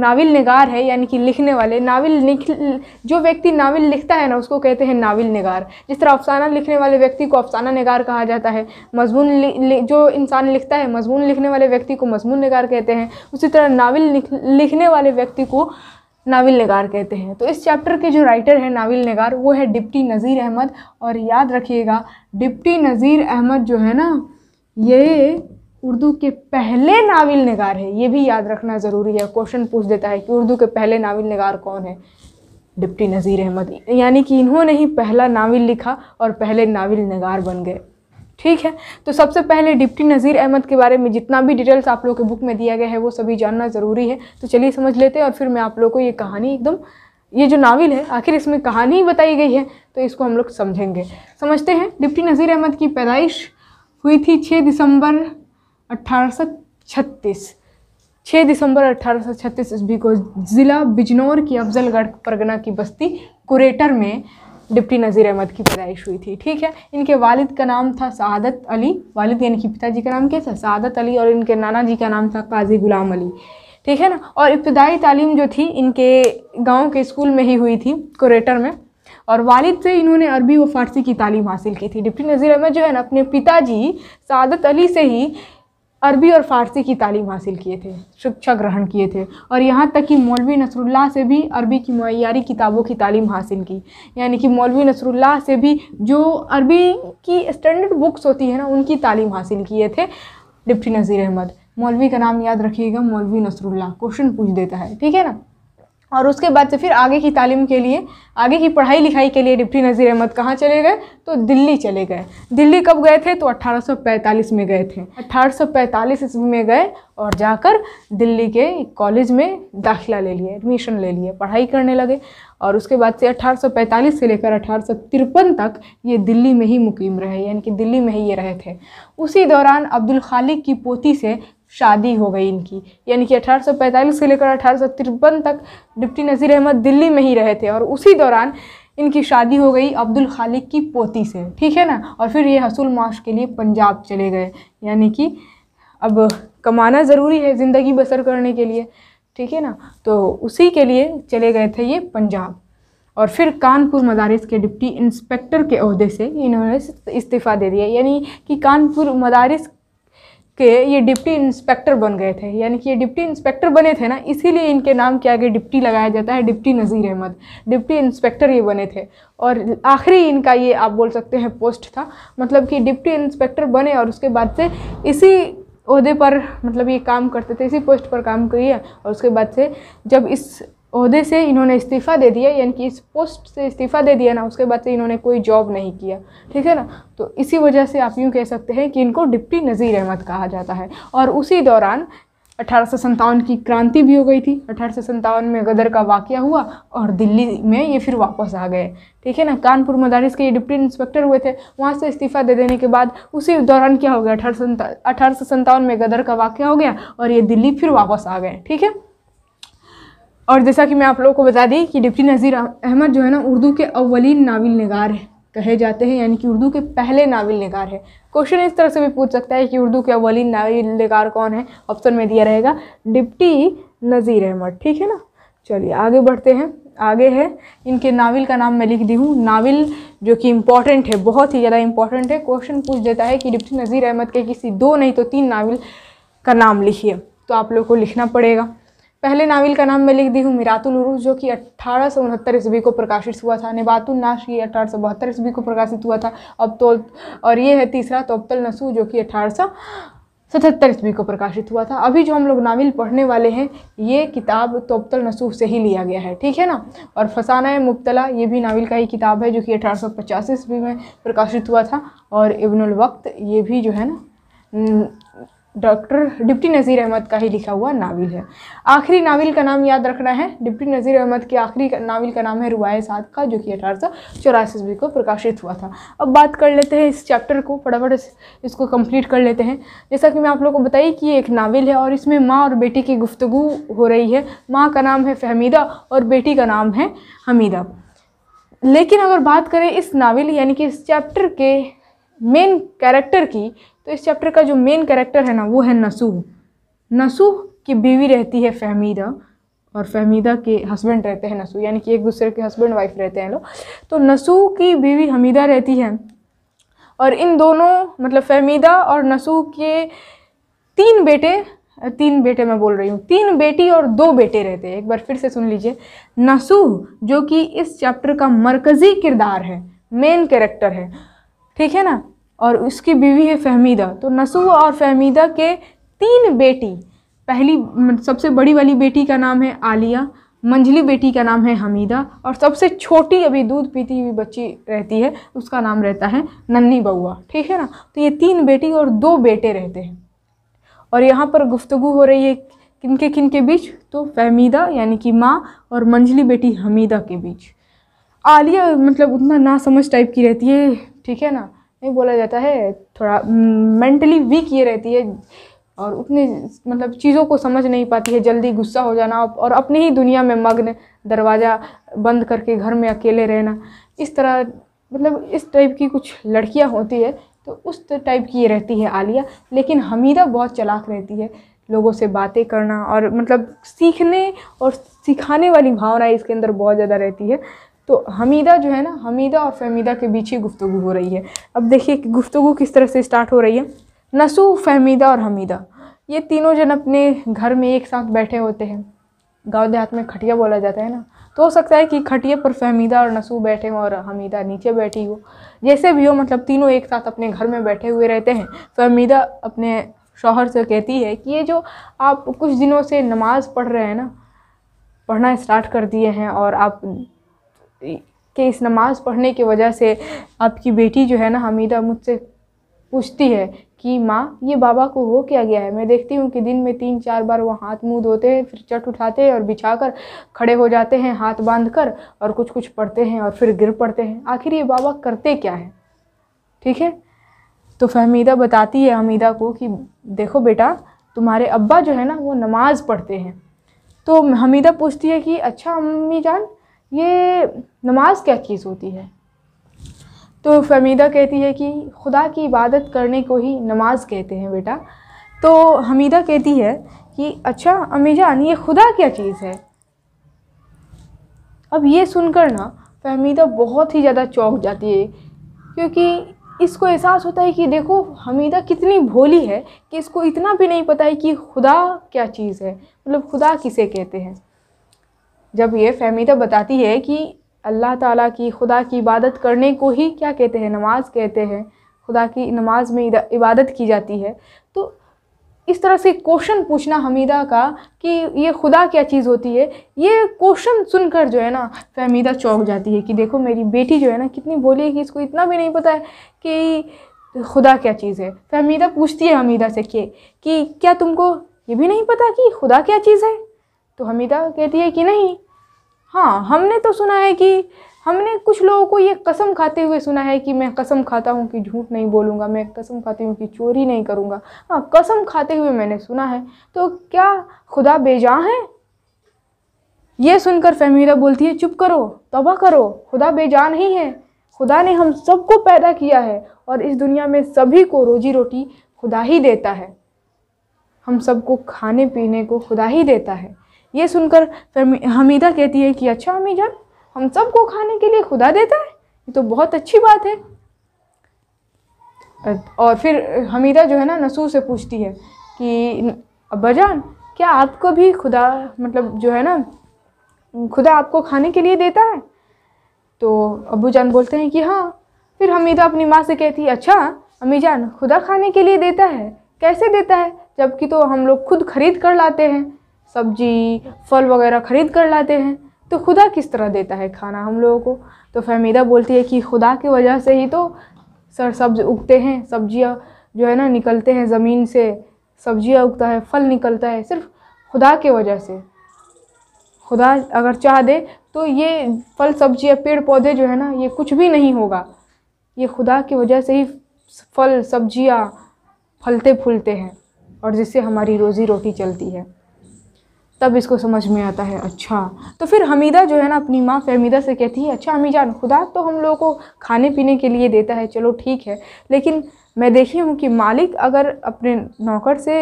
नावल नगार है यानी कि लिखने वाले नावल लिख जो व्यक्ति नावल लिखता है ना उसको कहते हैं नावल नगार जिस तरह अफसाना लिखने वाले व्यक्ति को अफसाना नगार कहा जाता है मजमून जो इंसान लिखता है मजमून लिखने वाले व्यक्ति को मजमून नगार कहते हैं उसी तरह नावल लिखने वाले व्यक्ति को नाविल नगार कहते हैं तो इस चैप्टर के जो राइटर हैं नाविल नगार वो है डिप्टी नज़ीर अहमद और याद रखिएगा डिप्टी नज़ीर अहमद जो है ना ये उर्दू के पहले नाविल नगार है ये भी याद रखना ज़रूरी है क्वेश्चन पूछ देता है कि उर्दू के पहले नाविल नगार कौन है डिप्टी नज़ीर अहमद यानी कि इन्होंने ही पहला नाविल लिखा और पहले नाविल नगार बन गए ठीक है तो सबसे पहले डिप्टी नज़ीर अहमद के बारे में जितना भी डिटेल्स आप लोग के बुक में दिया गया है वो सभी जानना ज़रूरी है तो चलिए समझ लेते हैं और फिर मैं आप लोग को ये कहानी एकदम ये जो नावल है आखिर इसमें कहानी बताई गई है तो इसको हम लोग समझेंगे समझते हैं डिप्टी नज़ीर अहमद की पैदाइश हुई थी छः दिसंबर अट्ठारह सौ दिसंबर 1836 ईस्वी को ज़िला बिजनौर की अफजलगढ़ परगना की बस्ती कुरेटर में डिप्टी नज़ीर अहमद की पैदाइश हुई थी ठीक है इनके वालिद का नाम था सदत अली वालिद यानी कि पिताजी का नाम क्या था सदत अली और इनके नाना जी का नाम था काजी गुलाम अली ठीक है ना और इब्तदाई तालीम जो थी इनके गाँव के स्कूल में ही हुई थी कोरेटर में और वालिद से इन्होंने अरबी व फ़ारसी की तालीम हासिल की थी डिप्टी नज़ीर अहमद जो है ना अपने पिताजी सदत अली से ही अरबी और फ़ारसी की तालीम हासिल किए थे शिक्षा ग्रहण किए थे और यहाँ तक कि मौलवी नसरुल्ला से भी अरबी की मैारी किताबों की तालीम हासिल की यानी कि मौलवी नसरुल्ला से भी जो अरबी की स्टैंडर्ड बुक्स होती है ना उनकी तालीम हासिल किए थे डिप्टी नज़ीर अहमद मौलवी का नाम याद रखिएगा मौलवी नसरुल्ला क्वेश्चन पूछ देता है ठीक है ना और उसके बाद से फिर आगे की तालीम के लिए आगे की पढ़ाई लिखाई के लिए डिप्टी नज़ीर अहमद कहाँ चले गए तो दिल्ली चले गए दिल्ली कब गए थे तो 1845 में गए थे 1845 ईस्वी में गए और जाकर दिल्ली के कॉलेज में दाखिला ले लिए एडमिशन ले लिए पढ़ाई करने लगे और उसके बाद से 1845 से लेकर अठारह तक ये दिल्ली में ही मुकीम रहे यानी कि दिल्ली में ही ये रहे थे उसी दौरान अब्दुल खालिक की पोती से शादी हो गई इनकी यानी कि 1845 से लेकर अठारह तक डिप्टी नज़ीर अहमद दिल्ली में ही रहे थे और उसी दौरान इनकी शादी हो गई अब्दुल खालिक की पोती से ठीक है ना और फिर ये हसूल माश के लिए पंजाब चले गए यानी कि अब कमाना ज़रूरी है ज़िंदगी बसर करने के लिए ठीक है ना तो उसी के लिए चले गए थे ये पंजाब और फिर कानपुर मदारस के डिप्टी इंस्पेक्टर के अहदे से इन्होंने इस्तीफ़ा दे दिया यानी कि कानपुर मदारस के ये डिप्टी इंस्पेक्टर बन गए थे यानी कि ये डिप्टी इंस्पेक्टर बने थे ना इसीलिए इनके नाम के आगे डिप्टी लगाया जाता है deputy Nazir Ahmad deputy inspector ये बने थे और आखिरी इनका ये आप बोल सकते हैं पोस्ट था मतलब कि डिप्टी इंस्पेक्टर बने और उसके बाद से इसी अहदे पर मतलब ये काम करते थे इसी पोस्ट पर काम किए और उसके बाद से जब इस अहदे से इन्होंने इस्तीफ़ा दे दिया यानी कि इस पोस्ट से इस्तीफ़ा दे दिया ना उसके बाद से इन्होंने कोई जॉब नहीं किया ठीक है ना तो इसी वजह से आप यूँ कह सकते हैं कि इनको डिप्टी नज़ीर अहमद कहा जाता है और उसी दौरान अठारह की क्रांति भी हो गई थी अठारह में गदर का वाक़ हुआ और दिल्ली में ये फिर वापस आ गए ठीक है ना कानपुर मदारस के ये डिप्टी इंस्पेक्टर हुए थे वहाँ से इस्तीफ़ा दे देने के बाद उसी दौरान क्या हो गया अठारह में गदर का वाक़ हो गया और ये दिल्ली फिर वापस आ गए ठीक है और जैसा कि मैं आप लोगों को बता दी कि डिप्टी नज़ीर अहमद जो है ना उर्दू के अवलिन नावल नगार हैं कहे जाते हैं यानी कि उर्दू के पहले नावल नगार है क्वेश्चन इस तरह से भी पूछ सकता है कि उर्दू के अवलिन नावल नगार कौन है ऑप्शन में दिया रहेगा डिप्टी नज़ीर अहमद ठीक है ना चलिए आगे बढ़ते हैं आगे है इनके नावल का नाम मैं लिख दी हूँ नावल जो कि इम्पॉर्टेंट है बहुत ही ज़्यादा इम्पॉर्टेंट है क्वेश्चन पूछ देता है कि डिप्टी नज़ीर अहमद के किसी दो नहीं तो तीन नावल का नाम लिखिए तो आप लोग को लिखना पड़ेगा पहले नावल का नाम मैं लिख दी हूँ मिरातुल उरूज जो कि अट्ठारह सौ उनहत्तर ईस्वी को प्रकाशित हुआ था निबातुल नाश ये अठारह सौ बहत्तर ईस्वी को प्रकाशित हुआ था अब तो और ये है तीसरा तोबतल नसू जो कि अट्ठारह सौ सतहत्तर ईस्वी को प्रकाशित हुआ था अभी जो हम लोग नावल पढ़ने वाले हैं ये किताब तोबतल नसूह से ही लिया गया है ठीक है ना और फसाना मुबतला ये भी नावल का ही किताब है जो कि अठारह सौ ईस्वी में प्रकाशित हुआ था और इब्नुल वक्त ये भी जो है ना डॉक्टर डिप्टी नज़ीर अहमद का ही लिखा हुआ नावल है आखिरी नावल का नाम याद रखना है डिप्टी नज़ीर अहमद की आखिरी नावल का नाम है रुआए साद का जो कि अठारह सौ चौरासी ईस्वी को प्रकाशित हुआ था अब बात कर लेते हैं इस चैप्टर को फटाफट इसको कंप्लीट कर लेते हैं जैसा कि मैं आप लोग को बताई कि ये एक नावल है और इसमें माँ और बेटी की गुफ्तु हो रही है माँ का नाम है फहमीदा और बेटी का नाम है हमीदा लेकिन अगर बात करें इस नावल यानी कि इस चैप्टर के मेन कैरेक्टर की तो इस चैप्टर का जो मेन कैरेक्टर है ना वो है नसूह नसूह की बीवी रहती है फहमीदा और फहमीदा के हस्बैंड रहते हैं नसू यानी कि एक दूसरे के हस्बैंड वाइफ रहते हैं लोग तो नसू की बीवी हमीदा रहती है और इन दोनों मतलब फहमीदा और नसू के तीन बेटे तीन बेटे मैं बोल रही हूँ तीन बेटी और दो बेटे रहते हैं एक बार फिर से सुन लीजिए नसूह जो कि इस चैप्टर का मरकज़ी किरदार है मेन कैरेक्टर है ठीक है ना और उसकी बीवी है फहमीदा तो नसू और फहमीदा के तीन बेटी पहली सबसे बड़ी वाली बेटी का नाम है आलिया मंझली बेटी का नाम है हमीदा और सबसे छोटी अभी दूध पीती हुई बच्ची रहती है उसका नाम रहता है नन्नी बउआ ठीक है ना तो ये तीन बेटी और दो बेटे रहते हैं और यहाँ पर गुफ्तगु हो रही है किन के किन के बीच तो फहमीदा यानी कि माँ और मंझली बेटी हमीदा के बीच आलिया मतलब उतना ना समझ टाइप की रहती है ठीक है ना नहीं बोला जाता है थोड़ा मेंटली हम्म, वीक ये रहती है और उतनी मतलब चीज़ों को समझ नहीं पाती है जल्दी गुस्सा हो जाना और अपनी ही दुनिया में मग्न दरवाज़ा बंद करके घर में अकेले रहना इस तरह मतलब इस टाइप की कुछ लड़कियां होती है तो उस टाइप की ये रहती है आलिया लेकिन हमीदा बहुत चलाक रहती है लोगों से बातें करना और मतलब सीखने और सिखाने वाली भावना इसके अंदर बहुत ज़्यादा रहती है तो हमीदा जो है ना हमीदा और फहमीदा के बीच ही गुफ्तु हो रही है अब देखिए कि गुफ्तु किस तरह से स्टार्ट हो रही है नसू फहमीदा और हमीदा ये तीनों जन अपने घर में एक साथ बैठे होते हैं गांव देहात में खटिया बोला जाता है ना तो हो सकता है कि खटिया पर फहमीदा और नसू बैठे हों और हमीदा नीचे बैठी हो जैसे भी हो मतलब तीनों एक साथ अपने घर में बैठे हुए रहते हैं फहमीदा अपने शौहर से कहती है कि ये जो आप कुछ दिनों से नमाज़ पढ़ रहे हैं ना पढ़ना स्टार्ट कर दिए हैं और आप कि इस नमाज़ पढ़ने की वजह से आपकी बेटी जो है ना हमीदा मुझसे पूछती है कि माँ ये बाबा को हो क्या गया है मैं देखती हूँ कि दिन में तीन चार बार वो हाथ मुँह धोते हैं फिर चट उठाते हैं और बिछा कर खड़े हो जाते हैं हाथ बांध कर और कुछ कुछ पढ़ते हैं और फिर गिर पड़ते हैं आखिर ये बाबा करते क्या है ठीक है तो फहमीदा बताती है हमीदा को कि देखो बेटा तुम्हारे अब्बा जो है ना वो नमाज़ पढ़ते हैं तो हमीदा पूछती है कि अच्छा अम्मी जान ये नमाज क्या चीज़ होती है तो फमीदा कहती है कि खुदा की इबादत करने को ही नमाज कहते हैं बेटा तो हमीदा कहती है कि अच्छा अम्मी जान ये खुदा क्या चीज़ है अब ये सुनकर ना फहमीदा बहुत ही ज़्यादा चौंक जाती है क्योंकि इसको एहसास होता है कि देखो हमीदा कितनी भोली है कि इसको इतना भी नहीं पता है कि खुदा क्या चीज़ है मतलब खुदा किसे कहते हैं जब ये फहमीदा बताती है कि अल्लाह ताला की खुदा की इबादत करने को ही क्या कहते हैं नमाज कहते हैं खुदा की नमाज में इबादत की जाती है तो इस तरह से क्वेश्चन पूछना हमीदा का कि ये खुदा क्या चीज़ होती है ये क्वेश्चन सुनकर जो है ना फहमीदा चौंक जाती है कि देखो मेरी बेटी जो है ना कितनी बोली है कि इसको इतना भी नहीं पता है कि खुदा क्या चीज़ है फहमीदा पूछती है हमीदा से कि क्या तुमको ये भी नहीं पता कि खुदा क्या चीज़ है तो हमीदा कहती है कि नहीं हाँ हमने तो सुना है कि हमने कुछ लोगों को ये कसम खाते हुए सुना है कि मैं कसम खाता हूँ कि झूठ नहीं बोलूँगा मैं कसम खाती हूँ कि चोरी नहीं करूँगा हाँ कसम खाते हुए मैंने सुना है तो क्या खुदा बेजा है ये सुनकर फहमीदा बोलती है चुप करो तबाह करो खुदा बेजा नहीं है खुदा ने हम सबको पैदा किया है और इस दुनिया में सभी को रोजी रोटी खुदा ही देता है हम सबको खाने पीने को खुदा ही देता है ये सुनकर फिर हमीदा कहती है कि अच्छा अम्मी जान हम सबको खाने के लिए खुदा देता है ये तो बहुत अच्छी बात है और फिर हमीदा जो है ना नसूर से पूछती है कि अब्बा जान क्या आपको भी खुदा मतलब जो है ना खुदा आपको खाने के लिए देता है तो अबू जान बोलते हैं कि हाँ फिर हमीदा अपनी माँ से कहती है अच्छा अम्मी जान खुदा खाने के लिए देता है कैसे देता है जबकि तो हम लोग खुद खरीद कर लाते हैं सब्जी फल वगैरह ख़रीद कर लाते हैं तो खुदा किस तरह देता है खाना हम लोगों को तो फहमीदा बोलती है कि खुदा की वजह से ही तो सर सब्ज उगते हैं सब्जियाँ जो है ना निकलते हैं ज़मीन से सब्जियाँ उगता है फल निकलता है सिर्फ खुदा के वजह से खुदा अगर चाह दे तो ये फल सब्जियाँ पेड़ पौधे जो है ना ये कुछ भी नहीं होगा ये खुदा की वजह से ही फल सब्जियाँ फलते फूलते हैं और जिससे हमारी रोज़ी रोटी चलती है तब इसको समझ में आता है अच्छा तो फिर हमीदा जो है ना अपनी माँ फहमीदा से कहती है अच्छा हमी जान खुदा तो हम लोगों को खाने पीने के लिए देता है चलो ठीक है लेकिन मैं देखी हूँ कि मालिक अगर अपने नौकर से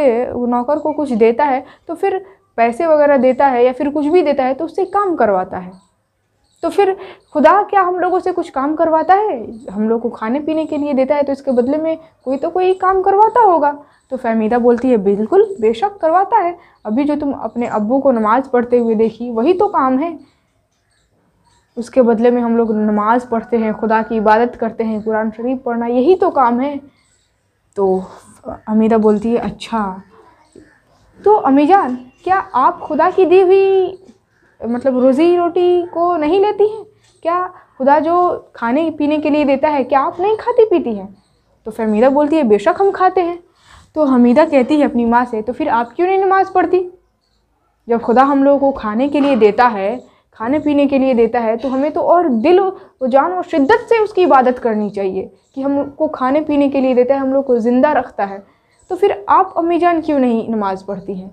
नौकर को कुछ देता है तो फिर पैसे वगैरह देता है या फिर कुछ भी देता है तो उससे काम करवाता है तो फिर खुदा क्या हम लोगों से कुछ काम करवाता है हम लोग को खाने पीने के लिए देता है तो इसके बदले में कोई तो कोई काम करवाता होगा तो फ़हमीदा बोलती है बिल्कुल बेशक करवाता है अभी जो तुम अपने अबू को नमाज़ पढ़ते हुए देखी वही तो काम है उसके बदले में हम लोग नमाज़ पढ़ते हैं खुदा की इबादत करते हैं कुरान शरीफ पढ़ना यही तो काम है तो अमीरा बोलती है अच्छा तो अमी जान क्या आप खुदा की दी हुई मतलब रोज़ी रोटी को नहीं लेती हैं क्या खुदा जो खाने पीने के लिए देता है क्या आप नहीं खाती पीती हैं तो फहमीदा बोलती है बेशक हम खाते हैं तो हमीदा कहती है अपनी माँ से तो फिर आप क्यों नहीं नमाज़ पढ़ती जब खुदा हम लोगों को खाने के लिए देता है खाने पीने के लिए देता है तो हमें तो और दिल और जान और शिद्दत से उसकी इबादत करनी चाहिए कि हमको खाने पीने के लिए देता है हम लोग को ज़िंदा रखता है तो फिर आप अम्मी जान क्यों नहीं नमाज़ पढ़ती हैं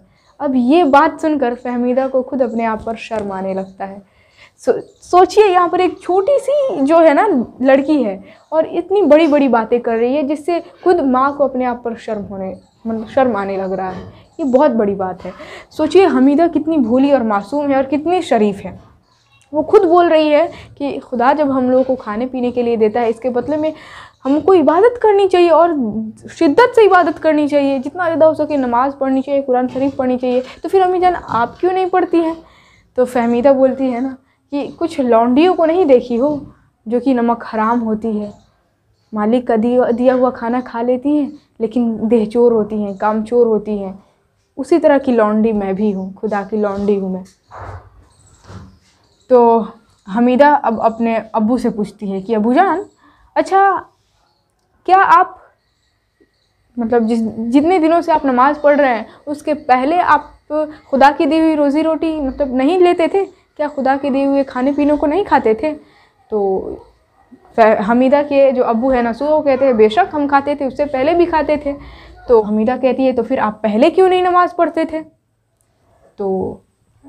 अब ये बात सुनकर फहमीदा को खुद अपने आप पर शर्म आने लगता है सो, सोचिए यहाँ पर एक छोटी सी जो है ना लड़की है और इतनी बड़ी बड़ी बातें कर रही है जिससे खुद माँ को अपने आप पर शर्म होने मतलब शर्म आने लग रहा है ये बहुत बड़ी बात है सोचिए हमीदा कितनी भोली और मासूम है और कितनी शरीफ है वो खुद बोल रही है कि खुदा जब हम लोगों को खाने पीने के लिए देता है इसके बदले में हमको इबादत करनी चाहिए और शिद्दत से इबादत करनी चाहिए जितना ज़्यादा हो सके नमाज़ पढ़नी चाहिए कुरान शरीफ पढ़नी चाहिए तो फिर अम्मी आप क्यों नहीं पढ़ती हैं तो फहमीदा बोलती है ना कि कुछ लॉन्डियों को नहीं देखी हो जो कि नमक हराम होती है मालिक का दिया हुआ खाना खा लेती हैं लेकिन देह चोर होती हैं काम चोर होती हैं उसी तरह की लॉन्डी मैं भी हूँ खुदा की लॉन्डी हूँ मैं तो हमीदा अब अपने अबू से पूछती है कि अबू जान अच्छा क्या आप मतलब जिस जितने दिनों से आप नमाज़ पढ़ रहे हैं उसके पहले आप खुदा की दी हुई रोज़ी रोटी मतलब नहीं लेते थे क्या खुदा के दिए हुए खाने पीने को नहीं खाते थे तो हमीदा के जो अबू है ना वो कहते हैं बेशक हम खाते थे उससे पहले भी खाते थे तो हमीदा कहती है तो फिर आप पहले क्यों नहीं नमाज़ पढ़ते थे तो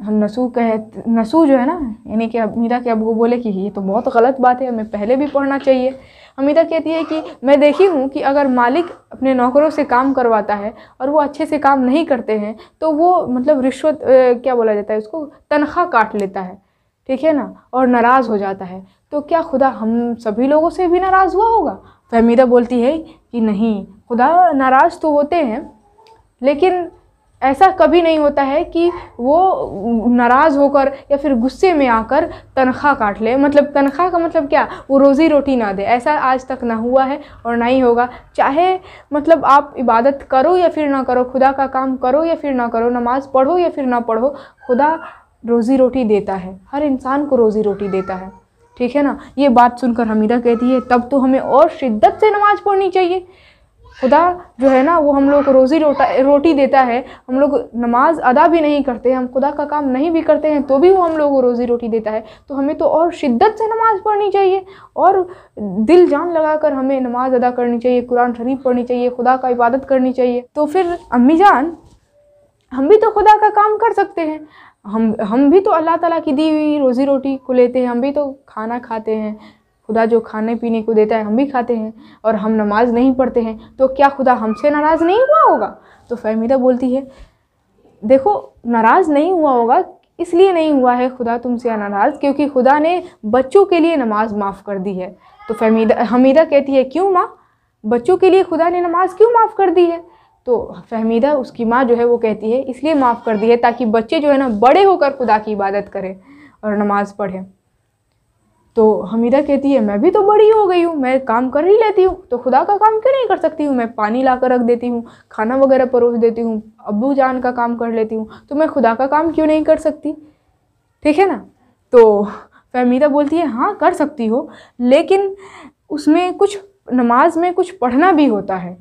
हम नसू कह नसू जो है ना यानी कि हमीदा के अबू बोले कि ये तो बहुत गलत बात है हमें पहले भी पढ़ना चाहिए अमिता कहती है कि मैं देखी हूँ कि अगर मालिक अपने नौकरों से काम करवाता है और वो अच्छे से काम नहीं करते हैं तो वो मतलब रिश्वत क्या बोला जाता है उसको तनख्वाह काट लेता है ठीक है ना और नाराज़ हो जाता है तो क्या खुदा हम सभी लोगों से भी नाराज़ हुआ होगा फहमीदा बोलती है कि नहीं खुदा नाराज़ तो होते हैं लेकिन ऐसा कभी नहीं होता है कि वो नाराज़ होकर या फिर गुस्से में आकर तनख्वाह काट ले मतलब तनख्वाह का मतलब क्या वो रोज़ी रोटी ना दे ऐसा आज तक ना हुआ है और ना ही होगा चाहे मतलब आप इबादत करो या फिर ना करो खुदा का काम करो या फिर ना करो नमाज़ पढ़ो या फिर ना पढ़ो खुदा रोज़ी रोटी देता है हर इंसान को रोज़ी रोटी देता है ठीक है ना ये बात सुनकर हमीदा कहती है तब तो हमें और शिद्दत से नमाज़ पढ़नी चाहिए खुदा जो है ना वो हम लोग को रोज़ी रोटा रोटी देता है हम लोग नमाज अदा भी नहीं करते हम खुदा का काम नहीं भी करते हैं तो भी वो हम लोग को रोज़ी रोटी देता है तो हमें तो और शिद्दत से नमाज़ पढ़नी चाहिए और दिल जान लगा कर हमें नमाज़ अदा करनी चाहिए कुरान शरीफ पढ़नी चाहिए खुदा का इबादत करनी चाहिए तो फिर अम्मी जान हम भी तो खुदा का काम कर सकते हैं हम हम भी तो अल्लाह ताला की दी हुई रोज़ी रोटी को लेते हैं हम भी तो खाना खाते हैं खुदा जो खाने पीने को देता है हम भी खाते हैं और हम नमाज नहीं पढ़ते हैं तो क्या खुदा हमसे नाराज़ नहीं हुआ होगा तो फहमीदा बोलती है देखो नाराज़ नहीं हुआ होगा इसलिए नहीं हुआ है खुदा तुमसे नाराज़ क्योंकि खुदा ने बच्चों के लिए नमाज़ माफ़ कर दी है तो फहमीदा हमीदा कहती है क्यों माँ बच्चों के लिए खुदा ने नमाज़ क्यों माफ़ कर दी है तो फहमीदा उसकी माँ जो है वो कहती है इसलिए माफ़ कर दी है ताकि बच्चे जो है ना बड़े होकर खुदा की इबादत करें और नमाज़ पढ़ें तो हमीदा कहती है मैं भी तो बड़ी हो गई हूँ मैं काम कर ही लेती हूँ तो खुदा का काम क्यों नहीं कर सकती हूँ मैं पानी ला कर रख देती हूँ खाना वगैरह परोस देती हूँ अबू जान का काम कर लेती हूँ तो मैं खुदा का काम क्यों नहीं कर सकती ठीक है ना तो फहमीदा बोलती है हाँ कर सकती हो लेकिन उसमें कुछ नमाज में कुछ पढ़ना भी होता है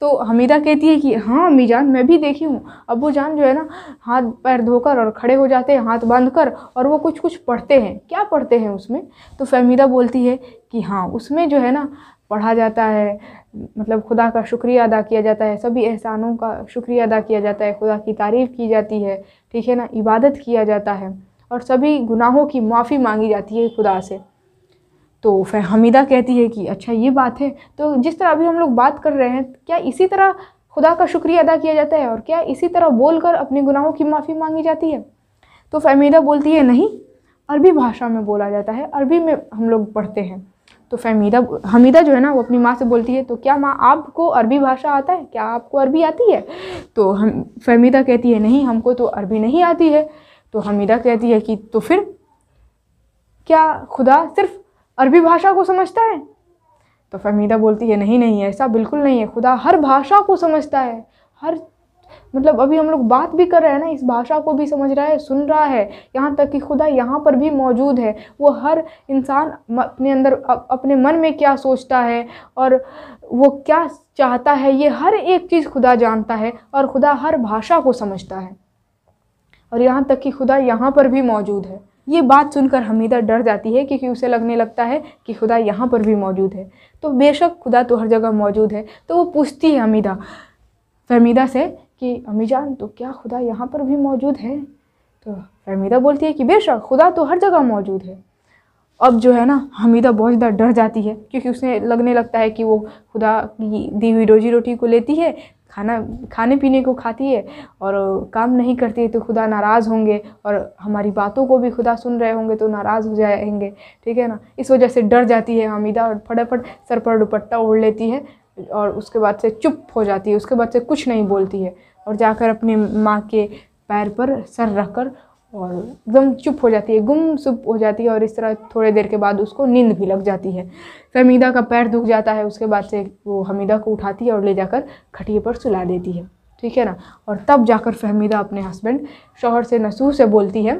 तो हमीदा कहती है कि हाँ अम्मी जान मैं भी देखी हूँ अबू जान जो है ना हाथ पैर धोकर और खड़े हो जाते हैं हाथ बांध कर और वो कुछ कुछ पढ़ते हैं क्या पढ़ते हैं उसमें तो फहमीदा बोलती है कि हाँ उसमें जो है ना पढ़ा जाता है मतलब खुदा का शुक्रिया अदा किया जाता है सभी एहसानों का शुक्रिया अदा किया जाता है खुदा की तारीफ़ की जाती है ठीक है ना इबादत किया जाता है और सभी गुनाहों की माफ़ी मांगी जाती है खुदा से तो फिर हमीदा कहती है कि अच्छा ये बात है तो जिस तरह अभी हम लोग बात कर रहे हैं क्या इसी तरह खुदा का शुक्रिया अदा किया जाता है और क्या इसी तरह बोल कर अपने गुनाहों की माफ़ी मांगी जाती है तो फहमीदा बोलती है नहीं अरबी भाषा में बोला जाता है अरबी में हम लोग पढ़ते हैं तो फहमीदा हमीदा जो है ना वो अपनी माँ से बोलती है तो क्या माँ आपको अरबी भाषा आता है क्या आपको अरबी आती है तो हम फहमीदा कहती है नहीं हमको तो अरबी नहीं आती है तो हमीदा कहती है कि तो फिर क्या खुदा सिर्फ़ अरबी भाषा को समझता है तो फहमीदा बोलती है नहीं नहीं ऐसा बिल्कुल नहीं है खुदा हर भाषा को समझता है हर मतलब अभी हम लोग बात भी कर रहे हैं ना इस भाषा को भी समझ रहा है सुन रहा है यहाँ तक कि खुदा यहाँ पर भी मौजूद है वो हर इंसान अपने अंदर अपने मन में क्या सोचता है और वो क्या चाहता है ये हर एक चीज़ खुदा जानता है और खुदा हर भाषा को समझता है और यहाँ तक कि खुदा यहाँ पर भी मौजूद है ये बात सुनकर हमीदा डर जाती है क्योंकि उसे लगने लगता है कि खुदा यहाँ पर भी मौजूद है तो बेशक खुदा तो हर जगह मौजूद है तो वो पूछती है हमीदा फहमीदा से कि अमीजान तो क्या खुदा यहाँ पर भी मौजूद है तो फहमीदा बोलती है कि बेशक खुदा तो हर जगह मौजूद है अब जो है ना हमीदा बहुत ज़्यादा डर जाती है क्योंकि उसने लगने लगता है कि वो खुदा की दी हुई रोजी रोटी को लेती है खाना खाने पीने को खाती है और काम नहीं करती है तो खुदा नाराज़ होंगे और हमारी बातों को भी खुदा सुन रहे होंगे तो नाराज़ हो जाएंगे ठीक है ना इस वजह से डर जाती है हमीदा और फटाफट सर पर दुपट्टा ओढ़ लेती है और उसके बाद से चुप हो जाती है उसके बाद से कुछ नहीं बोलती है और जाकर अपनी माँ के पैर पर सर रख कर और एकदम चुप हो जाती है गुम सुप हो जाती है और इस तरह थोड़ी देर के बाद उसको नींद भी लग जाती है फिर हमीदा का पैर दुख जाता है उसके बाद से वो हमीदा को उठाती है और ले जाकर खटिए पर सुला देती है ठीक है ना और तब जाकर फहमीदा अपने हस्बैंड शोहर से नसूर से बोलती है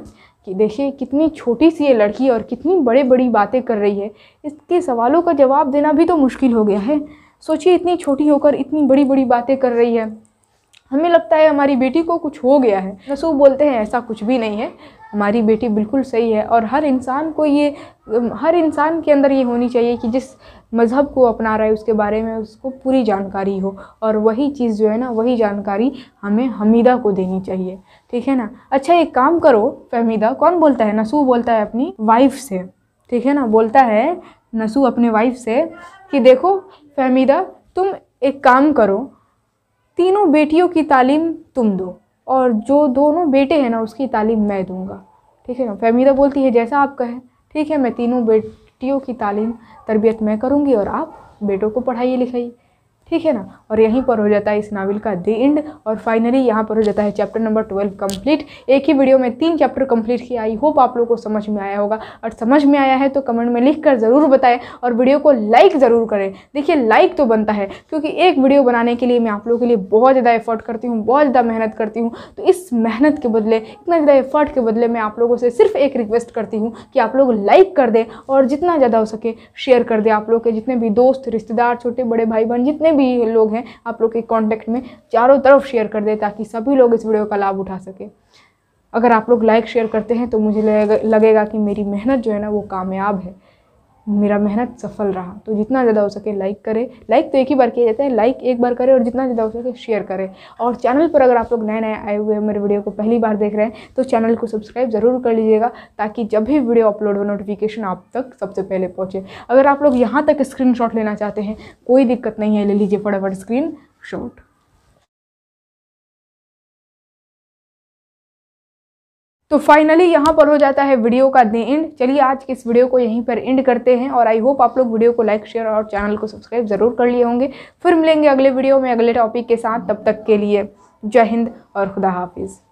कि देखिए कितनी छोटी सी ये लड़की और कितनी बड़े बड़ी बातें कर रही है इसके सवालों का जवाब देना भी तो मुश्किल हो गया है सोचिए इतनी छोटी होकर इतनी बड़ी बड़ी बातें कर रही है हमें लगता है हमारी बेटी को कुछ हो गया है रसूल बोलते हैं ऐसा कुछ भी नहीं है हमारी बेटी बिल्कुल सही है और हर इंसान को ये हर इंसान के अंदर ये होनी चाहिए कि जिस मज़हब को अपना रहा है उसके बारे में उसको पूरी जानकारी हो और वही चीज़ जो है ना वही जानकारी हमें हमीदा को देनी चाहिए ठीक है ना अच्छा एक काम करो फहमीदा कौन बोलता है नसू बोलता है अपनी वाइफ से ठीक है ना बोलता है नसू अपने वाइफ से कि देखो फहमीदा तुम एक काम करो तीनों बेटियों की तालीम तुम दो और जो दोनों बेटे हैं ना उसकी तालीम मैं दूंगा ठीक है ना फहमीदा बोलती है जैसा आप कहें ठीक है मैं तीनों बेटियों की तालीम तरबियत मैं करूँगी और आप बेटों को पढ़ाइए लिखाइए ठीक है ना और यहीं पर हो जाता है इस नावल का द एंड और फाइनली यहाँ पर हो जाता है चैप्टर नंबर ट्वेल्व कंप्लीट एक ही वीडियो में तीन चैप्टर कंप्लीट किया आई होप आप लोगों को समझ में आया होगा और समझ में आया है तो कमेंट में लिख कर ज़रूर बताएं और वीडियो को लाइक ज़रूर करें देखिए लाइक तो बनता है क्योंकि एक वीडियो बनाने के लिए मैं आप लोगों के लिए बहुत ज़्यादा एफर्ट करती हूँ बहुत ज़्यादा मेहनत करती हूँ तो इस मेहनत के बदले इतना ज़्यादा एफर्ट के बदले मैं आप लोगों से सिर्फ एक रिक्वेस्ट करती हूँ कि आप लोग लाइक कर दें और जितना ज़्यादा हो सके शेयर कर दें आप लोग के जितने भी दोस्त रिश्तेदार छोटे बड़े भाई बहन जितने भी लोग हैं आप लोग के कॉन्टैक्ट में चारों तरफ शेयर कर दें ताकि सभी लोग इस वीडियो का लाभ उठा सकें अगर आप लोग लाइक शेयर करते हैं तो मुझे लगेगा कि मेरी मेहनत जो है ना वो कामयाब है मेरा मेहनत सफल रहा तो जितना ज़्यादा हो सके लाइक करें लाइक तो एक ही बार किया जाता है लाइक एक बार करें और जितना ज़्यादा हो सके शेयर करें और चैनल पर अगर आप लोग नए नए आए हुए हैं मेरे वीडियो को पहली बार देख रहे हैं तो चैनल को सब्सक्राइब ज़रूर कर लीजिएगा ताकि जब भी वीडियो अपलोड हो नोटिफिकेशन आप तक सबसे पहले पहुँचे अगर आप लोग यहाँ तक स्क्रीन लेना चाहते हैं कोई दिक्कत नहीं है ले लीजिए फटाफट स्क्रीन शॉट तो फाइनली यहाँ पर हो जाता है वीडियो का दे एंड चलिए आज के इस वीडियो को यहीं पर एंड करते हैं और आई होप आप लोग वीडियो को लाइक शेयर और चैनल को सब्सक्राइब ज़रूर कर लिए होंगे फिर मिलेंगे अगले वीडियो में अगले टॉपिक के साथ तब तक के लिए जय हिंद और खुदा हाफिज़